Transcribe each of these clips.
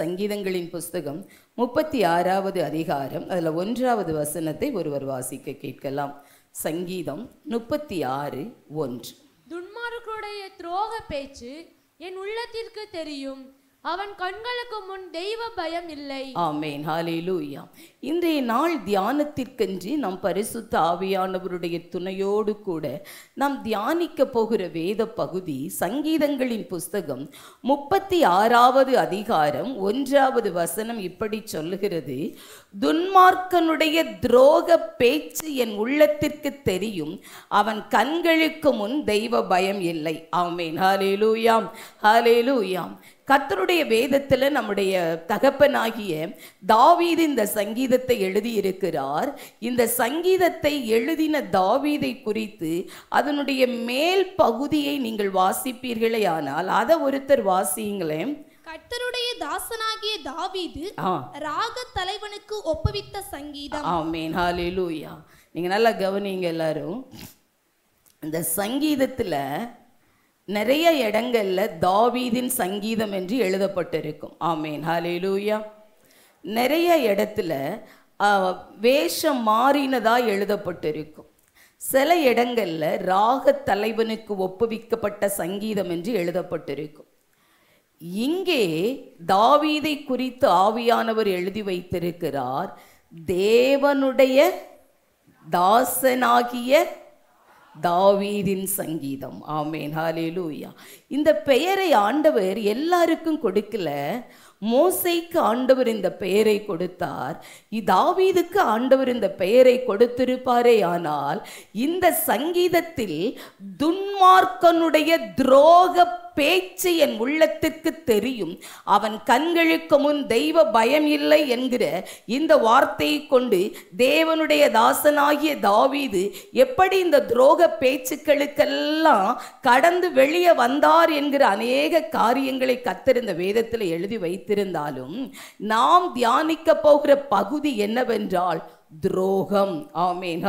சங்கீதங்களின் புஸ்தகம் முப்பத்தி ஆறாவது அதிகாரம் அதில் ஒன்றாவது வசனத்தை ஒருவர் வாசிக்க கேட்கலாம் சங்கீதம் முப்பத்தி ஆறு ஒன்று துன்மார்களுடைய துரோக பேச்சு என் உள்ளத்திற்கு தெரியும் அவன் கண்களுக்கு முன் தெய்வ பயம் இல்லை ஆமேன் ஹalleluya இன்றைய நாள் தியானத்திற்கென்று நாம் பரிசுத்த ஆவியானவருடைய துணையோடு கூட நாம் தியானிக்க போகிற வேத பகுதி சங்கீதங்களின் புஸ்தகம் முப்பத்தி ஆறாவது அதிகாரம் ஒன்றாவது வசனம் இப்படி சொல்லுகிறது துன்மார்க்கனுடைய துரோக பேச்சு என் உள்ளத்திற்கு தெரியும் அவன் கண்களுக்கு முன் தெய்வ பயம் இல்லை ஆமேன் ஹாலேலூயாம் ஹாலேலூயாம் கத்தருடைய வேதத்தில் நம்முடைய தகப்பனாகிய தாவீது இந்த சங்கீதத்தை எழுதியிருக்கிறார் இந்த சங்கீதத்தை எழுதின தாவீதை குறித்து அதனுடைய மேல் பகுதியை நீங்கள் வாசிப்பீர்களே ஆனால் அதை ஒருத்தர் வாசியுங்களேன் கர்த்தருடைய தாசனாகிய தாவீது ராக தலைவனுக்கு ஒப்புவித்த சங்கீதம் ஆமேன் ஹalleluya நீங்க நல்லா கவனிங்க எல்லாரும் இந்த சங்கீதத்துல நிறைய இடங்களில் தாவீதின் சங்கீதம் என்று எழுதப்பட்டிருக்கும் ஆமேன் ஹாலே லூயா நிறைய இடத்துல வேஷம் மாறினதாக எழுதப்பட்டிருக்கும் சில இடங்களில் ராக தலைவனுக்கு ஒப்புவிக்கப்பட்ட சங்கீதம் என்று எழுதப்பட்டிருக்கும் இங்கே தாவீதை குறித்து ஆவியானவர் எழுதி வைத்திருக்கிறார் தேவனுடைய தாசனாகிய தாவீதின் சங்கீதம் ஆமேன் ஹாலே லூயா இந்த பெயரை ஆண்டவர் எல்லாருக்கும் கொடுக்கல மோசைக்கு ஆண்டவர் இந்த பெயரை கொடுத்தார் தாவீதுக்கு ஆண்டவர் இந்த பெயரை கொடுத்திருப்பாரே ஆனால் இந்த சங்கீதத்தில் துன்மார்க்கனுடைய துரோக பேச்சு என் உள்ளத்திற்கு தெரியும் அவன் கண்களுக்கு முன் தெய்வ பயம் இல்லை என்கிற இந்த வார்த்தையை கொண்டு தேவனுடைய தாசனாகிய தாவீது எப்படி இந்த துரோக பேச்சுக்களுக்கெல்லாம் கடந்து வெளியே வந்தார் என்கிற அநேக காரியங்களை கத்திருந்த வேதத்தில் எழுதி வைத்து வைத்திருந்தாலும் நாம் தியானிக்க போகிற பகுதி என்னவென்றால் துரோகம் ஆமேன்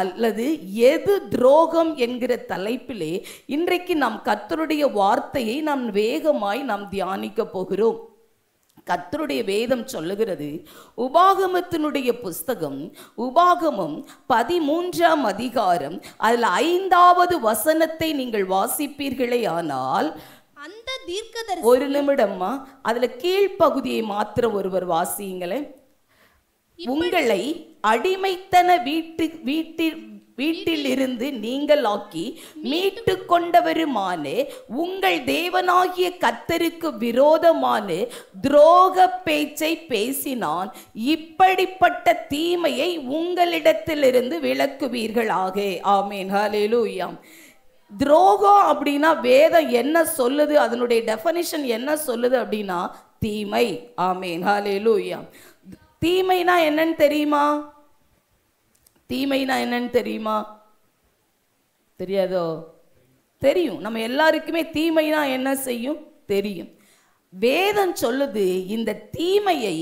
அல்லது எது துரோகம் என்கிற தலைப்பிலே இன்றைக்கு நாம் கத்தருடைய வார்த்தையை நாம் வேகமாய் நாம் தியானிக்க போகிறோம் கத்தருடைய வேதம் சொல்லுகிறது உபாகமத்தினுடைய புஸ்தகம் உபாகமம் பதிமூன்றாம் அதிகாரம் அதில் ஐந்தாவது வசனத்தை நீங்கள் வாசிப்பீர்களே ஆனால் அந்த தீர்க்கதரிசி ஒரு நிமிடம்மா அதுல கீழ்ப்பகுதியை மாத்திர ஒருவர் வாசியுங்களேன் உங்களை அடிமைத்தன வீட்டு வீட்டில் வீட்டில் இருந்து நீங்கள் ஆக்கி மீட்டு கொண்டவருமானே உங்கள் தேவனாகிய கத்தருக்கு விரோதமான துரோக பேச்சை பேசினான் இப்படிப்பட்ட தீமையை உங்களிடத்திலிருந்து விளக்குவீர்களாக ஆமேன் ஹலேலூயாம் துரோகம் அப்படின்னா வேதம் என்ன சொல்லுது அதனுடைய டெஃபனிஷன் என்ன சொல்லுது அப்படின்னா தீமை ஆமேன் ஹாலே லூயா தீமைனா என்னன்னு தெரியுமா தீமைனா என்னன்னு தெரியுமா தெரியாதோ தெரியும் நம்ம எல்லாருக்குமே தீமைனா என்ன செய்யும் தெரியும் வேதம் சொல்லுது இந்த தீமையை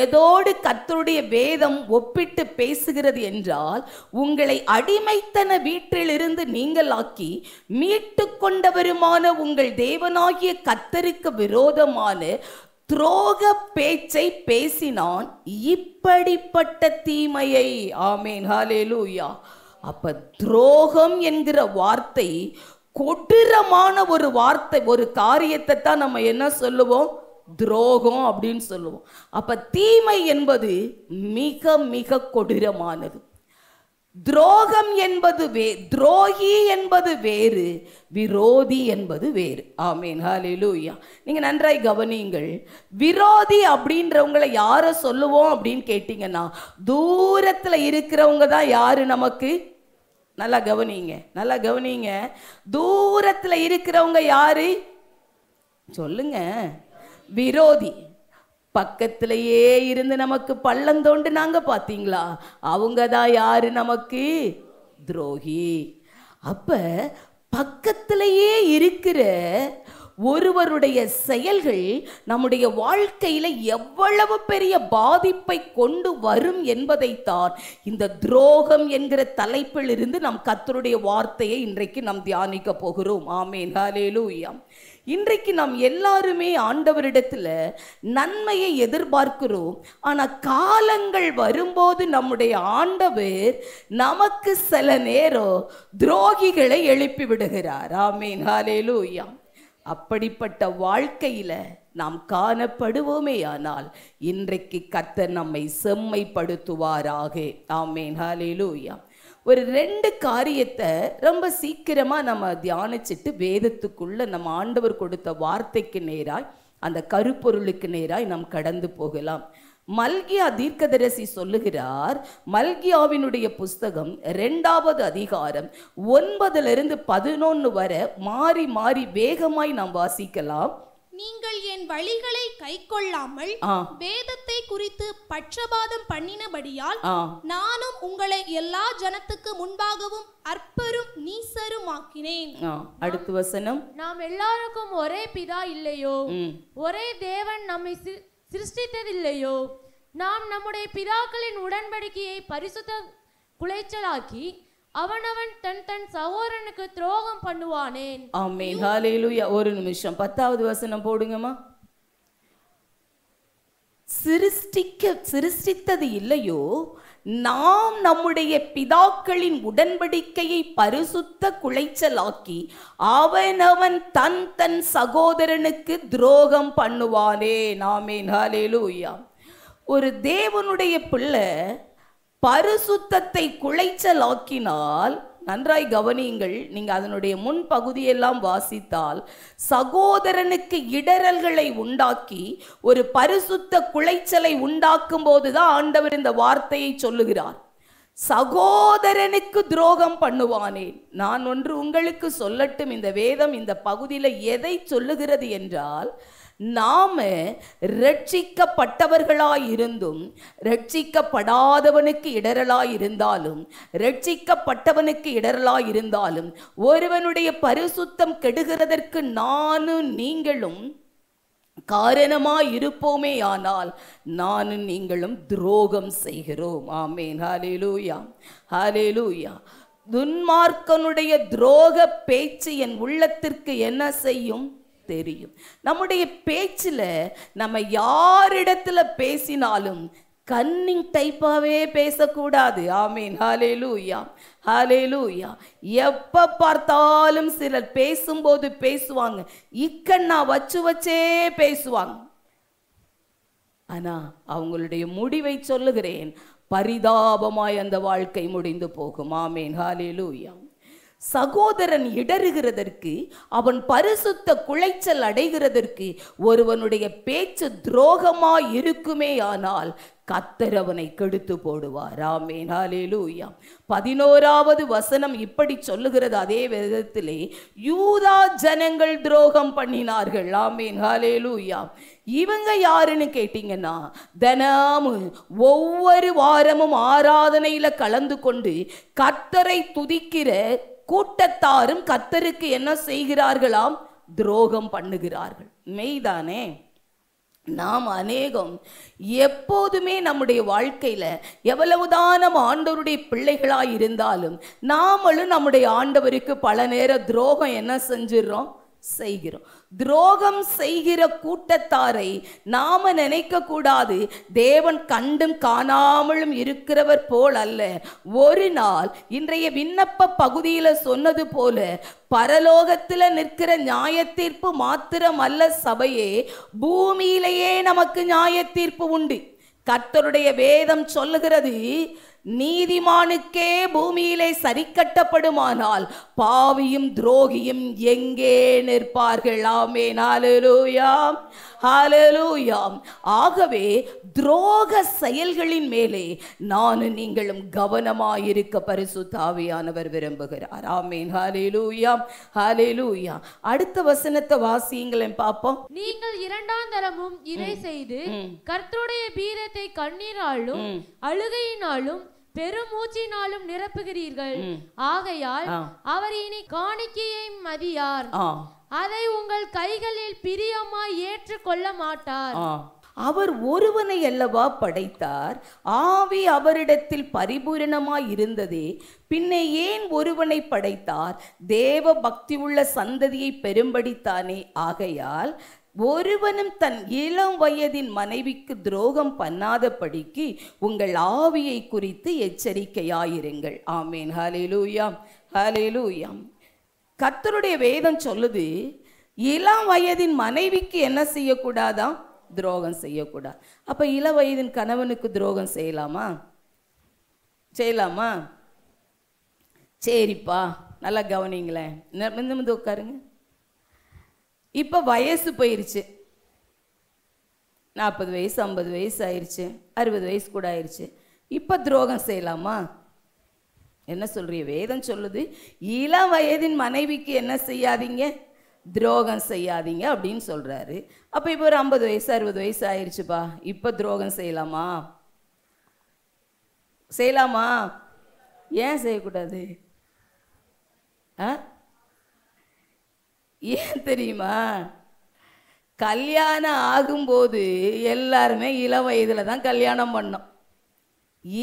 எதோடு கத்தருடைய வேதம் ஒப்பிட்டு பேசுகிறது என்றால் உங்களை அடிமைத்தன வீட்டிலிருந்து நீங்களாக்கி மீட்டு கொண்டவருமான உங்கள் தேவனாகிய கத்தருக்கு விரோதமான துரோக பேச்சை பேசினான் இப்படிப்பட்ட தீமையை ஆமேன் லூயா அப்ப துரோகம் என்கிற வார்த்தை கொடூரமான ஒரு வார்த்தை ஒரு காரியத்தை தான் நம்ம என்ன சொல்லுவோம் துரோகம் அப்படின்னு சொல்லுவோம் அப்ப தீமை என்பது மிக மிக கொடூரமானது துரோகம் என்பது வே துரோகி என்பது வேறு விரோதி என்பது வேறு ஆமீன் ஹாலிலூயா நீங்கள் நன்றாய் கவனியுங்கள் விரோதி அப்படின்றவங்களை யாரை சொல்லுவோம் அப்படின்னு கேட்டிங்கன்னா தூரத்தில் இருக்கிறவங்க தான் யார் நமக்கு நல்லா கவனிங்க நல்லா கவனிங்க தூரத்தில் இருக்கிறவங்க யாரு சொல்லுங்க விரோதி பக்கத்திலேயே இருந்து நமக்கு பள்ளம் தோண்டுனாங்க பார்த்தீங்களா அவங்க தான் யாரு நமக்கு துரோகி அப்போ பக்கத்திலேயே இருக்கிற ஒருவருடைய செயல்கள் நம்முடைய வாழ்க்கையில் எவ்வளவு பெரிய பாதிப்பை கொண்டு வரும் என்பதைத்தான் இந்த துரோகம் என்கிற தலைப்பில் இருந்து நம் கத்தருடைய வார்த்தையை இன்றைக்கு நாம் தியானிக்க போகிறோம் ஆமேன் ஹலேலூயாம் இன்றைக்கு நாம் எல்லாருமே ஆண்டவரிடத்தில் நன்மையை எதிர்பார்க்கிறோம் ஆனால் காலங்கள் வரும்போது நம்முடைய ஆண்டவர் நமக்கு சில நேரம் துரோகிகளை எழுப்பி விடுகிறார் ஆமேன் ஹாலேலூயாம் அப்படிப்பட்ட வாழ்க்கையில் நாம் காணப்படுவோமே ஆனால் இன்றைக்கு கர்த்தர் நம்மை செம்மைப்படுத்துவாராக ஆமேன் ஹாலேலூயா ஒரு ரெண்டு காரியத்தை ரொம்ப சீக்கிரமாக நம்ம தியானிச்சுட்டு வேதத்துக்குள்ளே நம்ம ஆண்டவர் கொடுத்த வார்த்தைக்கு நேராக அந்த கருப்பொருளுக்கு நேராய் நாம் கடந்து போகலாம் மல்கியா தீர்க்கதரசி சொல்லுகிறார் மல்கியாவினுடைய புஸ்தகம் ரெண்டாவது அதிகாரம் ஒன்பதுல இருந்து பதினொன்று வரை மாறி மாறி வேகமாய் நாம் வாசிக்கலாம் நீங்கள் என் வழிகளை கை கொள்ளாமல் வேதத்தை குறித்து பட்சபாதம் பண்ணினபடியால் நானும் உங்களை எல்லா ஜனத்துக்கு முன்பாகவும் அற்பரும் நீசரும் ஆக்கினேன் அடுத்த வசனம் நாம் எல்லாருக்கும் ஒரே பிதா இல்லையோ ஒரே தேவன் நம்மை சிருஷ்டித்ததில்லையோ நாம் நம்முடைய பிதாக்களின் உடன்படிக்கையை பரிசுத்த குலைச்சலாக்கி அவனவன் தன் தன் சகோதரனுக்கு துரோகம் பண்ணுவானேன் ஆமேன் ஹalleluya ஒரு நிமிஷம் பத்தாவது வசனம் போடுங்கம்மா சிருஷ்டிக்க சிருஷ்டித்தது இல்லையோ நாம் நம்முடைய பிதாக்களின் உடன்படிக்கையை பரிசுத்த குலைச்சலாக்கி அவனவன் தன் தன் சகோதரனுக்கு துரோகம் பண்ணுவானே நாமேன் ஹாலேலூயா ஒரு தேவனுடைய பிள்ளை பரிசுத்தத்தை குலைச்சலாக்கினால் நன்றாய் கவனியுங்கள் நீங்கள் அதனுடைய முன் பகுதியெல்லாம் வாசித்தால் சகோதரனுக்கு இடரல்களை உண்டாக்கி ஒரு பரிசுத்த குலைச்சலை உண்டாக்கும் போதுதான் ஆண்டவர் இந்த வார்த்தையை சொல்லுகிறார் சகோதரனுக்கு துரோகம் பண்ணுவானேன் நான் ஒன்று உங்களுக்கு சொல்லட்டும் இந்த வேதம் இந்த பகுதியில் எதை சொல்லுகிறது என்றால் நாம ரட்சிக்கப்பட்டவர்களாயிருந்தும் ரட்சிக்கப்படாதவனுக்கு இடரலாயிருந்தாலும் ரட்சிக்கப்பட்டவனுக்கு இடரலாயிருந்தாலும் ஒருவனுடைய பரிசுத்தம் கெடுகிறதற்கு நானும் நீங்களும் காரணமாக இருப்போமே ஆனால் நானும் நீங்களும் துரோகம் செய்கிறோம் ஆமேன் ஹாலே லூயா ஹாலே லூயா துன்மார்க்கனுடைய துரோக பேச்சு என் உள்ளத்திற்கு என்ன செய்யும் தெரியும் நம்முடைய பேச்சில் நம்ம யாரிடத்துல பேசினாலும் கன்னிங் டைப்பாகவே பேசக்கூடாது ஆமீன் ஹாலே லூயா ஹாலே லூயா எப்போ பார்த்தாலும் சிலர் பேசும்போது பேசுவாங்க இக்கண்ணா வச்சு வச்சே பேசுவாங்க ஆனால் அவங்களுடைய முடிவை சொல்லுகிறேன் பரிதாபமாய் அந்த வாழ்க்கை முடிந்து போகும் ஆமீன் ஹாலே லூயா சகோதரன் இடறுகிறதற்கு அவன் பரிசுத்த குளைச்சல் அடைகிறதற்கு ஒருவனுடைய பேச்சு துரோகமாய் இருக்குமே ஆனால் கத்தர் அவனை கெடுத்து போடுவார் ஆமேன் ஹாலேலூயா பதினோராவது வசனம் இப்படி சொல்லுகிறது அதே விதத்திலே யூதா ஜனங்கள் துரோகம் பண்ணினார்கள் ஆமேன் ஹாலேலூயா இவங்க யாருன்னு கேட்டீங்கன்னா தினமும் ஒவ்வொரு வாரமும் ஆராதனையில் கலந்து கொண்டு கத்தரை துதிக்கிற கூட்டத்தாரும் கத்தருக்கு என்ன செய்கிறார்களாம் துரோகம் பண்ணுகிறார்கள் மெய்தானே நாம் அநேகம் எப்போதுமே நம்முடைய வாழ்க்கையில் எவ்வளவுதான் நம்ம ஆண்டவருடைய பிள்ளைகளாக இருந்தாலும் நாமளும் நம்முடைய ஆண்டவருக்கு பல நேர துரோகம் என்ன செஞ்சிடறோம் செய்கிறோம் துரோகம் செய்கிற கூட்டத்தாரை நாம நினைக்க கூடாது தேவன் கண்டும் காணாமலும் இருக்கிறவர் போல் அல்ல ஒரு நாள் இன்றைய விண்ணப்ப பகுதியில் சொன்னது போல பரலோகத்தில் நிற்கிற நியாய தீர்ப்பு மாத்திரம் அல்ல சபையே பூமியிலேயே நமக்கு நியாய தீர்ப்பு உண்டு கர்த்தருடைய வேதம் சொல்லுகிறது நீதிமானுக்கே பூமியிலே சரி கட்டப்படுமானால் பாவியும் துரோகியும் எங்கே நிற்பார்கள் ஆமே நாலலூயாம் ஹாலலூயாம் ஆகவே துரோக செயல்களின் மேலே நானும் நீங்களும் கவனமாயிருக்க தாவியானவர் விரும்புகிறார் ஆமேன் ஹாலேலூயாம் ஹாலேலூயாம் அடுத்த வசனத்தை வாசியுங்களேன் பார்ப்போம் நீங்கள் இரண்டாம் தரமும் இறை செய்து கர்த்தருடைய பீரத்தை கண்ணீராலும் அழுகையினாலும் பெருமூச்சினாலும் நிரப்புகிறீர்கள் ஆகையால் அவர் இனி காணிக்கையை மதியார் அதை உங்கள் கைகளில் பிரியமாய் ஏற்று கொள்ள மாட்டார் அவர் ஒருவனை அல்லவா படைத்தார் ஆவி அவரிடத்தில் பரிபூரணமாய் இருந்ததே பின்னே ஏன் ஒருவனை படைத்தார் தேவ பக்தி உள்ள சந்ததியை பெரும்படித்தானே ஆகையால் ஒருவனும் தன் இளம் வயதின் மனைவிக்கு துரோகம் பண்ணாதபடிக்கு உங்கள் ஆவியை குறித்து எச்சரிக்கையாயிருங்கள் ஆமேன் ஹலிலூயாம் ஹலிலூயாம் கத்தருடைய வேதம் சொல்லுது இளம் வயதின் மனைவிக்கு என்ன செய்யக்கூடாதா துரோகம் செய்யக்கூடாது அப்போ இள வயதின் கணவனுக்கு துரோகம் செய்யலாமா செய்யலாமா சரிப்பா நல்லா கவனிங்களேன் உட்காருங்க இப்போ வயசு போயிருச்சு நாற்பது வயசு ஐம்பது வயசு ஆயிடுச்சு அறுபது வயசு கூட ஆயிடுச்சு இப்போ துரோகம் செய்யலாமா என்ன சொல்றிய வேதம் சொல்லுது இளம் வயதின் மனைவிக்கு என்ன செய்யாதீங்க துரோகம் செய்யாதீங்க அப்படின்னு சொல்கிறாரு அப்போ இப்போ ஒரு ஐம்பது வயசு அறுபது வயசு ஆயிடுச்சுப்பா இப்போ துரோகம் செய்யலாமா செய்யலாமா ஏன் செய்யக்கூடாது ஆ ஏன் தெரியுமா கல்யாணம் ஆகும்போது எல்லாருமே இள வயதில் தான் கல்யாணம் பண்ணோம்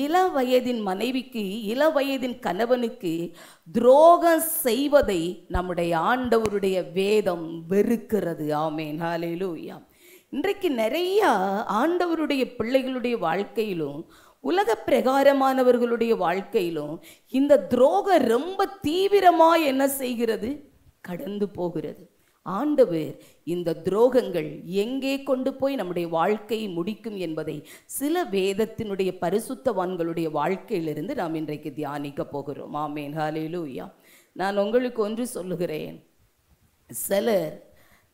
இள வயதின் மனைவிக்கு இள வயதின் கணவனுக்கு துரோகம் செய்வதை நம்முடைய ஆண்டவருடைய வேதம் வெறுக்கிறது ஆமேன் ஹாலேலூயாம் இன்றைக்கு நிறையா ஆண்டவருடைய பிள்ளைகளுடைய வாழ்க்கையிலும் உலக பிரகாரமானவர்களுடைய வாழ்க்கையிலும் இந்த துரோகம் ரொம்ப தீவிரமாக என்ன செய்கிறது கடந்து போகிறது ஆண்டவர் இந்த துரோகங்கள் எங்கே கொண்டு போய் நம்முடைய வாழ்க்கையை முடிக்கும் என்பதை சில வேதத்தினுடைய பரிசுத்தவான்களுடைய வாழ்க்கையிலிருந்து நாம் இன்றைக்கு தியானிக்க போகிறோம் ஆமேன் ஹாலேலூயா நான் உங்களுக்கு ஒன்று சொல்லுகிறேன் சிலர்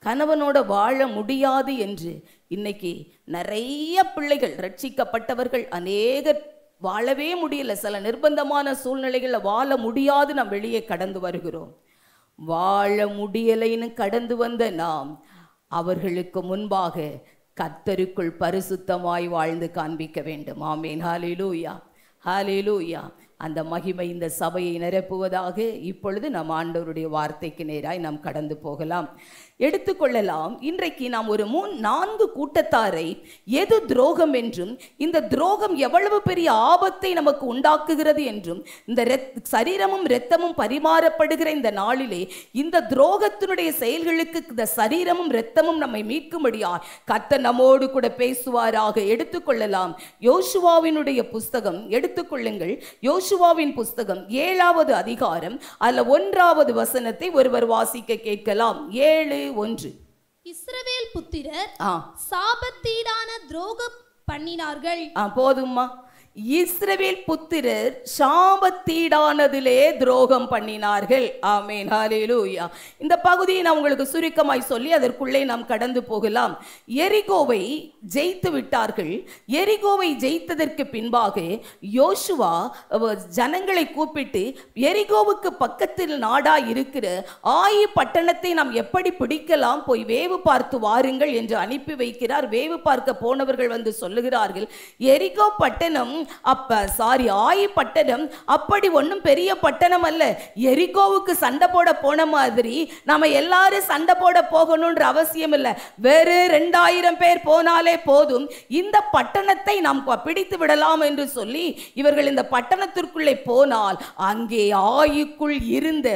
கணவனோட வாழ முடியாது என்று இன்னைக்கு நிறைய பிள்ளைகள் ரட்சிக்கப்பட்டவர்கள் அநேக வாழவே முடியல சில நிர்பந்தமான சூழ்நிலைகளில் வாழ முடியாது நாம் வெளியே கடந்து வருகிறோம் வாழ முடியலைன்னு கடந்து வந்த நாம் அவர்களுக்கு முன்பாக கத்தருக்குள் பரிசுத்தமாய் வாழ்ந்து காண்பிக்க வேண்டும் ஆமேன் ஹாலிலூயா ஹாலிலூயா அந்த மகிமை இந்த சபையை நிரப்புவதாக இப்பொழுது நம் ஆண்டவருடைய வார்த்தைக்கு நேராய் நாம் கடந்து போகலாம் எடுத்துக்கொள்ளலாம் இன்றைக்கு நாம் ஒரு மூ நான்கு கூட்டத்தாரை எது துரோகம் என்றும் இந்த துரோகம் எவ்வளவு பெரிய ஆபத்தை நமக்கு உண்டாக்குகிறது என்றும் இந்த சரீரமும் இரத்தமும் பரிமாறப்படுகிற இந்த நாளிலே இந்த துரோகத்தினுடைய செயல்களுக்கு இந்த சரீரமும் இரத்தமும் நம்மை மீட்கும்படியா கத்த நம்மோடு கூட பேசுவாராக எடுத்துக்கொள்ளலாம் யோசுவாவினுடைய புஸ்தகம் எடுத்துக்கொள்ளுங்கள் யோசுவாவின் புஸ்தகம் ஏழாவது அதிகாரம் அல்ல ஒன்றாவது வசனத்தை ஒருவர் வாசிக்க கேட்கலாம் ஏழு ஒன்று இஸ்ரவேல் புத்திரர் சாபத்தீடான துரோகம் பண்ணினார்கள் போதும்மா இஸ்ரவேல் புத்திரர் சாபத்தீடானதிலே துரோகம் பண்ணினார்கள் ஆமேன் ஹாலேலூயா இந்த பகுதியை நான் உங்களுக்கு சுருக்கமாய் சொல்லி அதற்குள்ளே நாம் கடந்து போகலாம் எரிகோவை ஜெயித்து விட்டார்கள் எரிகோவை ஜெயித்ததற்கு பின்பாக யோசுவா ஜனங்களை கூப்பிட்டு எரிகோவுக்கு பக்கத்தில் நாடா இருக்கிற ஆயி பட்டணத்தை நாம் எப்படி பிடிக்கலாம் போய் வேவு பார்த்து வாருங்கள் என்று அனுப்பி வைக்கிறார் வேவு பார்க்க போனவர்கள் வந்து சொல்லுகிறார்கள் எரிகோ பட்டணம் அப்ப சாரி ஆயி பட்டணம் அப்படி ஒன்றும் பெரிய பட்டணம் அல்ல எரிகோவுக்கு சண்டை போட போன மாதிரி நம்ம எல்லாரும் சண்டை போட போகணும்ன்ற அவசியம் இல்லை வேறு ரெண்டாயிரம் பேர் போனாலே போதும் இந்த பட்டணத்தை நாம் பிடித்து விடலாம் என்று சொல்லி இவர்கள் இந்த பட்டணத்திற்குள்ளே போனால் அங்கே ஆயுக்குள் இருந்த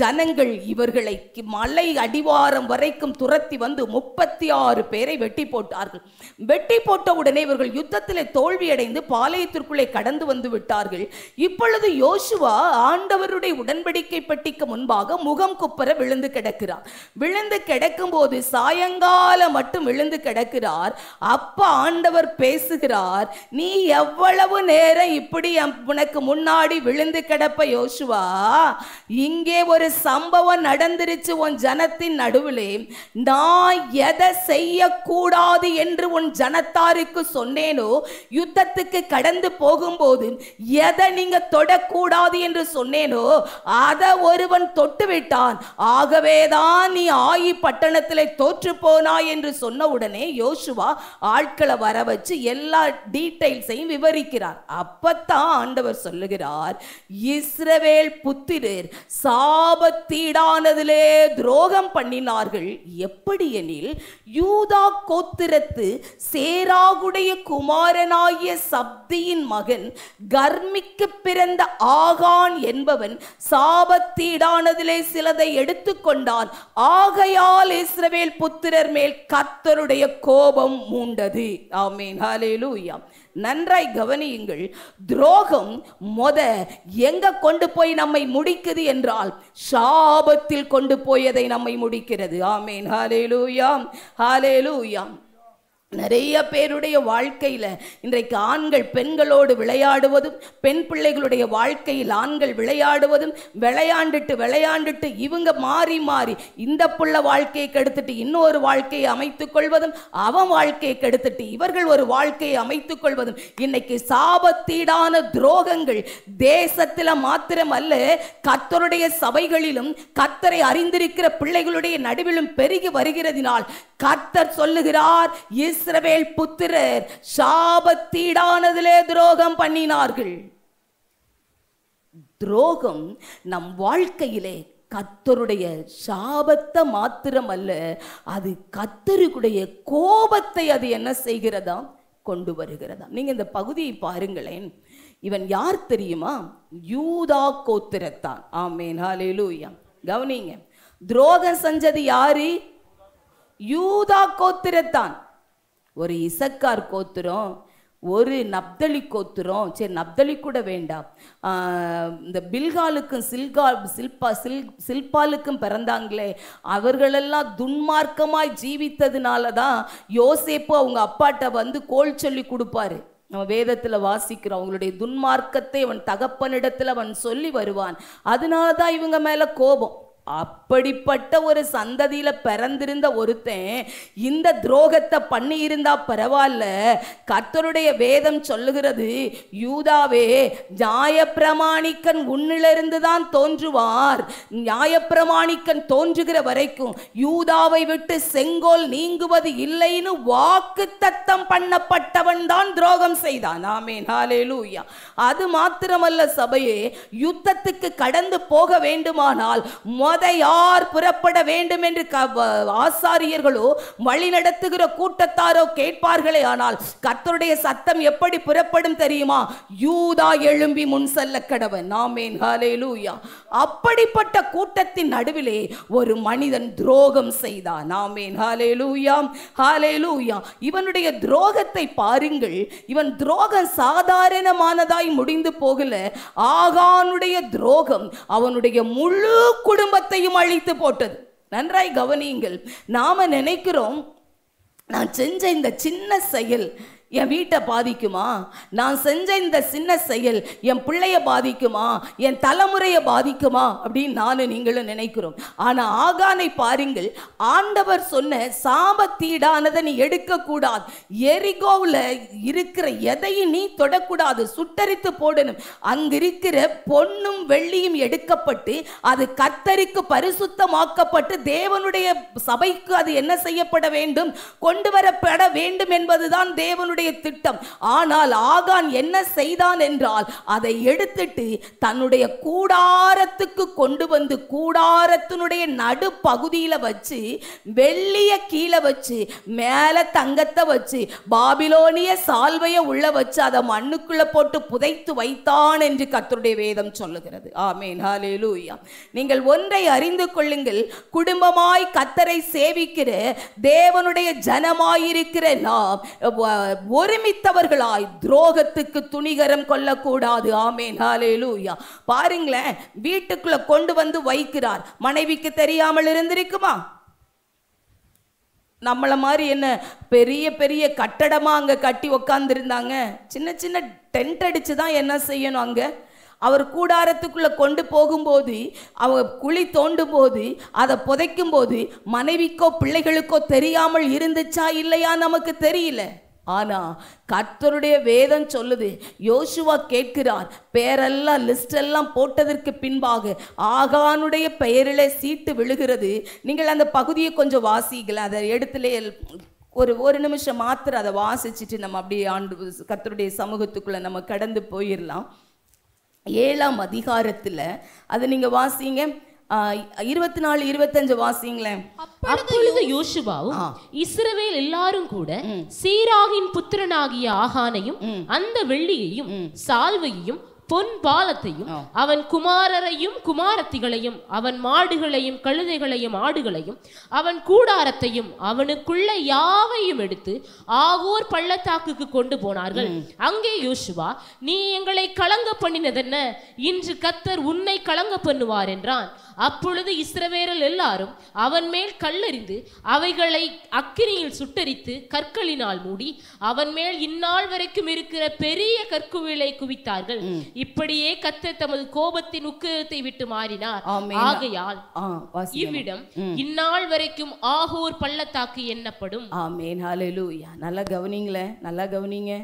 ஜனங்கள் இவர்களை மலை அடிவாரம் வரைக்கும் துரத்தி வந்து முப்பத்தி ஆறு பேரை வெட்டி போட்டார்கள் வெட்டி போட்ட உடனே இவர்கள் யுத்தத்தில் தோல்வியடைந்து பாலை ஆலயத்திற்குள்ளே கடந்து வந்து விட்டார்கள் இப்பொழுது யோசுவா ஆண்டவருடைய உடன்படிக்கை பட்டிக்கு முன்பாக முகம் குப்பர விழுந்து கிடக்கிறார் விழுந்து கிடக்கும் போது சாயங்காலம் மட்டும் விழுந்து கிடக்கிறார் அப்ப ஆண்டவர் பேசுகிறார் நீ எவ்வளவு நேரம் இப்படி உனக்கு முன்னாடி விழுந்து கிடப்ப யோசுவா இங்கே ஒரு சம்பவம் நடந்துருச்சு உன் ஜனத்தின் நடுவிலே நான் எதை செய்யக்கூடாது என்று உன் ஜனத்தாருக்கு சொன்னேனோ யுத்தத்துக்கு கடன் கடந்து போகும்போது எதை நீங்க தொடக்கூடாது என்று சொன்னேனோ அதை ஒருவன் தொட்டு விட்டான் ஆகவேதான் நீ ஆயி பட்டணத்தில் தோற்று போனாய் என்று சொன்ன உடனே யோசுவா ஆட்களை வர வச்சு எல்லா டீட்டெயில்ஸையும் விவரிக்கிறார் அப்பத்தான் ஆண்டவர் சொல்லுகிறார் இஸ்ரவேல் புத்திரர் சாபத்தீடானதிலே துரோகம் பண்ணினார்கள் எப்படி எனில் யூதா கோத்திரத்து சேராகுடைய குமாரனாகிய சப்த சக்தியின் மகன் கர்மிக்கு பிறந்த ஆகான் என்பவன் சாபத்தீடானதிலே சிலதை எடுத்துக்கொண்டான் ஆகையால் இஸ்ரவேல் புத்திரர் மேல் கத்தருடைய கோபம் மூண்டது ஆமேன் ஹாலே நன்றாய் கவனியுங்கள் துரோகம் மொத எங்க கொண்டு போய் நம்மை முடிக்குது என்றால் சாபத்தில் கொண்டு போய் அதை நம்மை முடிக்கிறது ஆமேன் ஹாலே லூயாம் ஹாலே நிறைய பேருடைய வாழ்க்கையில் இன்றைக்கு ஆண்கள் பெண்களோடு விளையாடுவதும் பெண் பிள்ளைகளுடைய வாழ்க்கையில் ஆண்கள் விளையாடுவதும் விளையாண்டுட்டு விளையாண்டுட்டு இவங்க மாறி மாறி இந்த புள்ள வாழ்க்கையை கெடுத்துட்டு இன்னொரு வாழ்க்கையை அமைத்து கொள்வதும் அவன் வாழ்க்கையை கெடுத்துட்டு இவர்கள் ஒரு வாழ்க்கையை அமைத்து கொள்வதும் இன்னைக்கு சாபத்தீடான துரோகங்கள் தேசத்தில் மாத்திரம் அல்ல கத்தருடைய சபைகளிலும் கத்தரை அறிந்திருக்கிற பிள்ளைகளுடைய நடுவிலும் பெருகி வருகிறதினால் கத்தர் சொல்லுகிறார் இஸ் இஸ்ரவேல் புத்திரர் சாபத்தீடானதிலே துரோகம் பண்ணினார்கள் துரோகம் நம் வாழ்க்கையிலே கத்தருடைய சாபத்தை மாத்திரம் அல்ல அது கத்தருக்குடைய கோபத்தை அது என்ன செய்கிறதா கொண்டு வருகிறதா நீங்க இந்த பகுதியை பாருங்களேன் இவன் யார் தெரியுமா யூதா கோத்திரத்தான் ஆமேன் ஹாலேலூயா கவனிங்க துரோகம் செஞ்சது யாரு யூதா கோத்திரத்தான் ஒரு இசக்கார் கோத்திரம் ஒரு நப்தலி கோத்திரம் சரி நப்தலி கூட வேண்டாம் இந்த பில்காலுக்கும் சில்கா சில்பா சில் சில்பாலுக்கும் பிறந்தாங்களே அவர்களெல்லாம் துன்மார்க்கமாய் ஜீவித்ததுனால தான் யோசேப்பு அவங்க அப்பாட்ட வந்து கோல் சொல்லி கொடுப்பாரு நம்ம வேதத்தில் வாசிக்கிறோம் அவங்களுடைய துன்மார்க்கத்தை அவன் தகப்பனிடத்தில் அவன் சொல்லி வருவான் அதனால தான் இவங்க மேலே கோபம் அப்படிப்பட்ட ஒரு சந்ததியில் பிறந்திருந்த ஒருத்தன் இந்த துரோகத்தை பண்ணி இருந்தா பரவாயில்ல கர்த்தருடைய வேதம் சொல்லுகிறது யூதாவே நியாயப்பிரமாணிக்கன் உன்னிலிருந்து தான் தோன்றுவார் நியாயப்பிரமாணிக்கன் தோன்றுகிற வரைக்கும் யூதாவை விட்டு செங்கோல் நீங்குவது இல்லைன்னு வாக்கு தத்தம் பண்ணப்பட்டவன் தான் துரோகம் செய்தான் ஆமே லூயா அது மாத்திரமல்ல சபையே யுத்தத்துக்கு கடந்து போக வேண்டுமானால் மத யார் புறப்பட வேண்டும் என்று ஆசாரியர்களோ வழி நடத்துகிற கூட்டத்தாரோ கேட்பார்களே ஆனால் கர்த்தருடைய சத்தம் எப்படி புறப்படும் தெரியுமா யூதா எழும்பி முன் செல்ல கடவன் நாமேன் ஹாலேலூயா அப்படிப்பட்ட கூட்டத்தின் நடுவிலே ஒரு மனிதன் துரோகம் செய்தான் நாமேன் ஹாலேலூயா ஹாலேலூயா இவனுடைய துரோகத்தை பாருங்கள் இவன் துரோகம் சாதாரணமானதாய் முடிந்து போகல ஆகானுடைய துரோகம் அவனுடைய முழு குடும்ப சர்வத்தையும் அழித்து போட்டது நன்றாய் கவனியுங்கள் நாம நினைக்கிறோம் நான் செஞ்ச இந்த சின்ன செயல் என் வீட்டை பாதிக்குமா நான் செஞ்ச இந்த சின்ன செயல் என் பிள்ளைய பாதிக்குமா என் தலைமுறையை பாதிக்குமா அப்படின்னு நானும் நீங்களும் நினைக்கிறோம் ஆனா ஆகானை பாருங்கள் ஆண்டவர் சொன்ன சாபத்தீடானதை நீ எடுக்கக்கூடாது எரிகோவில் இருக்கிற எதையும் நீ தொடக்கூடாது சுட்டரித்து போடணும் அங்கிருக்கிற பொண்ணும் வெள்ளியும் எடுக்கப்பட்டு அது கத்தரிக்கு பரிசுத்தமாக்கப்பட்டு தேவனுடைய சபைக்கு அது என்ன செய்யப்பட வேண்டும் கொண்டு வரப்பட வேண்டும் என்பதுதான் தேவனுடைய தேவனுடைய திட்டம் ஆனால் ஆகான் என்ன செய்தான் என்றால் அதை எடுத்துட்டு தன்னுடைய கூடாரத்துக்கு கொண்டு வந்து கூடாரத்தினுடைய நடுப்பகுதியில் வச்சு வெள்ளிய கீழே வச்சு மேலே தங்கத்தை வச்சு பாபிலோனிய சால்வையை உள்ள வச்சு அதை மண்ணுக்குள்ள போட்டு புதைத்து வைத்தான் என்று கத்தருடைய வேதம் சொல்லுகிறது ஆமேனா நீங்கள் ஒன்றை அறிந்து கொள்ளுங்கள் குடும்பமாய் கத்தரை சேவிக்கிற தேவனுடைய ஜனமாயிருக்கிற நாம் ஒருமித்தவர்களாய் துரோகத்துக்கு துணிகரம் கொள்ளக்கூடாது ஆமேன் ஹாலேலூயா பாருங்களேன் வீட்டுக்குள்ள கொண்டு வந்து வைக்கிறார் மனைவிக்கு தெரியாமல் இருந்திருக்குமா நம்மளை மாதிரி என்ன பெரிய பெரிய கட்டடமாக அங்கே கட்டி உக்காந்துருந்தாங்க சின்ன சின்ன டென்ட் அடித்து தான் என்ன செய்யணும் அங்கே அவர் கூடாரத்துக்குள்ளே கொண்டு போகும்போது அவங்க குழி தோண்டும் போது அதை புதைக்கும் போது மனைவிக்கோ பிள்ளைகளுக்கோ தெரியாமல் இருந்துச்சா இல்லையா நமக்கு தெரியல ஆனால் கர்த்தருடைய வேதம் சொல்லுது யோசுவா கேட்கிறார் பெயரெல்லாம் லிஸ்ட் எல்லாம் போட்டதற்கு பின்பாக ஆகானுடைய பெயரிலே சீட்டு விழுகிறது நீங்கள் அந்த பகுதியை கொஞ்சம் வாசிக்கல அதை இடத்துல ஒரு ஒரு நிமிஷம் மாத்திரம் அதை வாசிச்சுட்டு நம்ம அப்படியே ஆண்டு கர்த்தருடைய சமூகத்துக்குள்ளே நம்ம கடந்து போயிடலாம் ஏழாம் அதிகாரத்தில் அதை நீங்கள் வாசிங்க இருபத்தி நாலு இருபத்தஞ்சு வாசிங்களேன் அப்பொழுது யோசுவாவும் இஸ்ரவேல் எல்லாரும் கூட சீராகின் புத்திரனாகிய ஆகானையும் அந்த வெள்ளியையும் சால்வையையும் பொன் பாலத்தையும் அவன் குமாரரையும் குமாரத்திகளையும் அவன் மாடுகளையும் கழுதைகளையும் ஆடுகளையும் அவன் கூடாரத்தையும் அவனுக்குள்ள யாவையும் எடுத்து ஆகூர் பள்ளத்தாக்குக்கு கொண்டு போனார்கள் அங்கே யோசுவா நீ எங்களை கலங்க பண்ணினதென்ன இன்று கத்தர் உன்னை கலங்க பண்ணுவார் என்றான் அப்பொழுது இஸ்ரவேரல் எல்லாரும் அவன் மேல் கல்லறிந்து அவைகளை அக்கினியில் சுட்டரித்து கற்களினால் மூடி அவன் மேல் இந்நாள் வரைக்கும் இருக்கிற பெரிய கற்குவிலை குவித்தார்கள் இப்படியே கத்த தமது கோபத்தின் உக்கிரத்தை விட்டு மாறினார் ஆகையால் இவ்விடம் இந்நாள் வரைக்கும் ஆகூர் பள்ளத்தாக்கு எண்ணப்படும் ஆமேன் ஹalleluya நல்லா கவனிங்களேன் நல்லா கவனிங்க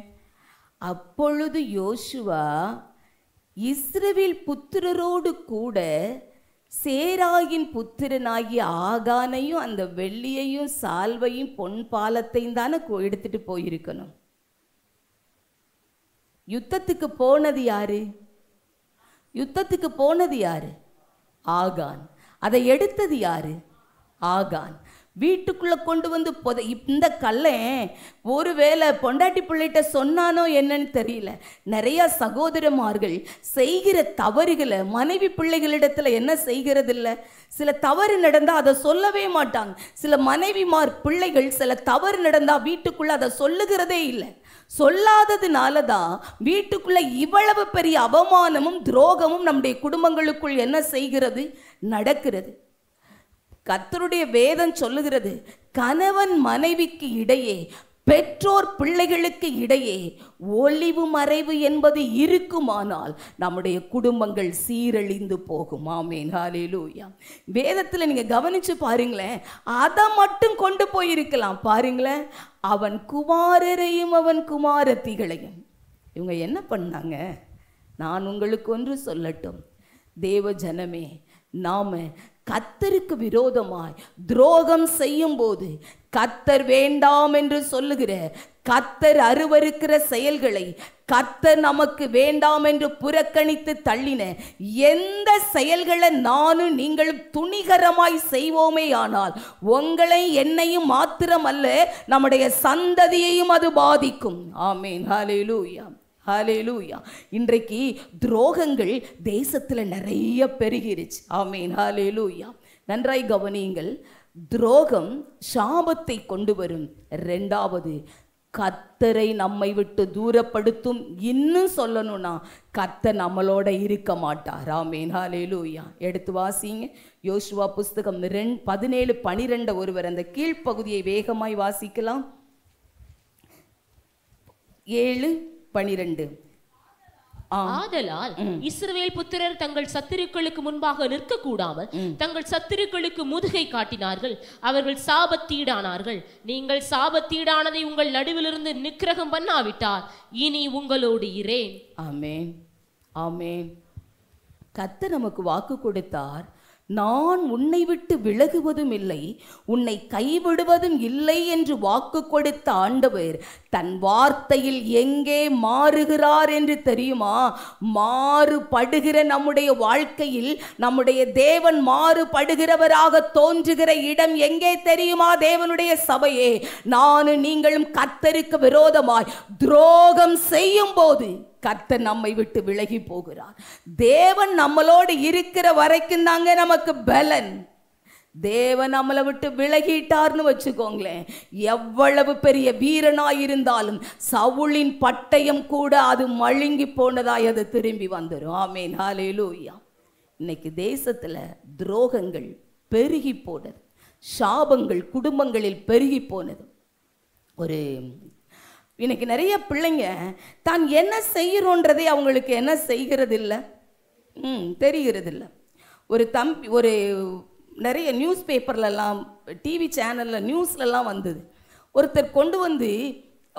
அப்பொழுது யோசுவா இஸ்ரேவில் புத்திரரோடு கூட சேராயின் புத்திரனாகிய ஆகானையும் அந்த வெள்ளியையும் சால்வையும் பொன் பாலத்தையும் தானே எடுத்துட்டு போயிருக்கணும் யுத்தத்துக்கு போனது யாரு யுத்தத்துக்கு போனது யாரு ஆகான் அதை எடுத்தது யாரு ஆகான் வீட்டுக்குள்ளே கொண்டு வந்து புத இந்த கல்லை ஒருவேளை பொண்டாட்டி பிள்ளைகிட்ட சொன்னானோ என்னன்னு தெரியல நிறையா சகோதரமார்கள் செய்கிற தவறுகளை மனைவி பிள்ளைகளிடத்தில் என்ன செய்கிறது இல்லை சில தவறு நடந்தால் அதை சொல்லவே மாட்டாங்க சில மனைவிமார் பிள்ளைகள் சில தவறு நடந்தால் வீட்டுக்குள்ளே அதை சொல்லுகிறதே இல்லை சொல்லாததுனால தான் வீட்டுக்குள்ளே இவ்வளவு பெரிய அவமானமும் துரோகமும் நம்முடைய குடும்பங்களுக்குள் என்ன செய்கிறது நடக்கிறது கத்தருடைய வேதம் சொல்லுகிறது கணவன் மனைவிக்கு இடையே பெற்றோர் பிள்ளைகளுக்கு இடையே ஒளிவு மறைவு என்பது இருக்குமானால் நம்முடைய குடும்பங்கள் சீரழிந்து போகும் ஆமேன் ஹாலேலூயா வேதத்தில் நீங்கள் கவனித்து பாருங்களேன் அதை மட்டும் கொண்டு போயிருக்கலாம் பாருங்களேன் அவன் குமாரரையும் அவன் குமாரத்திகளையும் இவங்க என்ன பண்ணாங்க நான் உங்களுக்கு ஒன்று சொல்லட்டும் தேவ ஜனமே நாம கத்தருக்கு விரோதமாய் துரோகம் செய்யும் போது கத்தர் வேண்டாம் என்று சொல்லுகிற கத்தர் அருவருக்கிற செயல்களை கத்தர் நமக்கு வேண்டாம் என்று புறக்கணித்து தள்ளின எந்த செயல்களை நானும் நீங்களும் துணிகரமாய் செய்வோமே ஆனால் உங்களை என்னையும் மாத்திரமல்ல நம்முடைய சந்ததியையும் அது பாதிக்கும் ஆமேன் ஹலே ஹாலேலூயா இன்றைக்கு துரோகங்கள் தேசத்தில் நிறைய பெருகிருச்சு ஆமீன் ஹாலேலூயா நன்றாய் கவனியுங்கள் துரோகம் சாபத்தை கொண்டு வரும் ரெண்டாவது கத்தரை நம்மை விட்டு தூரப்படுத்தும் இன்னும் சொல்லணும்னா கத்த நம்மளோட இருக்க மாட்டார் ஆமேன் ஹாலேலூயா எடுத்து வாசிங்க யோசுவா புஸ்தகம் ரெண் பதினேழு பனிரெண்டு ஒருவர் அந்த கீழ்ப்பகுதியை வேகமாய் வாசிக்கலாம் ஏழு பனிரெண்டு ஆதலால் இஸ்ரவேல் புத்திரர் தங்கள் சத்திருக்களுக்கு முன்பாக நிற்க கூடாமல் தங்கள் சத்திருக்களுக்கு முதுகை காட்டினார்கள் அவர்கள் சாபத்தீடானார்கள் நீங்கள் சாபத்தீடானதை உங்கள் நடுவிலிருந்து நிக்கிரகம் பண்ணாவிட்டால் இனி உங்களோடு இரேன் ஆமேன் ஆமேன் கத்த நமக்கு வாக்கு கொடுத்தார் நான் உன்னை விட்டு விலகுவதும் இல்லை உன்னை கைவிடுவதும் இல்லை என்று வாக்கு கொடுத்த ஆண்டவர் தன் வார்த்தையில் எங்கே மாறுகிறார் என்று தெரியுமா மாறுபடுகிற நம்முடைய வாழ்க்கையில் நம்முடைய தேவன் மாறுபடுகிறவராக தோன்றுகிற இடம் எங்கே தெரியுமா தேவனுடைய சபையே நானும் நீங்களும் கத்தருக்கு விரோதமாய் துரோகம் செய்யும் போது கத்த நம்மை விட்டு விலகி போகிறார் தேவன் நம்மளோடு இருக்கிற வரைக்கும் தாங்க நமக்கு பலன் தேவன் நம்மளை விட்டு விலகிட்டார்னு வச்சுக்கோங்களேன் எவ்வளவு பெரிய வீரனாயிருந்தாலும் இருந்தாலும் சவுளின் பட்டயம் கூட அது மழுங்கி போனதாய் அது திரும்பி வந்துடும் ஆமே நாளே லூயா இன்னைக்கு தேசத்தில் துரோகங்கள் பெருகி போனது சாபங்கள் குடும்பங்களில் பெருகி போனது ஒரு இன்னைக்கு நிறைய பிள்ளைங்க தான் என்ன செய்கிறோன்றதே அவங்களுக்கு என்ன செய்கிறது இல்லை ம் தெரிகிறது இல்லை ஒரு தம்பி ஒரு நிறைய நியூஸ் பேப்பர்லலாம் டிவி சேனலில் நியூஸ்லலாம் வந்தது ஒருத்தர் கொண்டு வந்து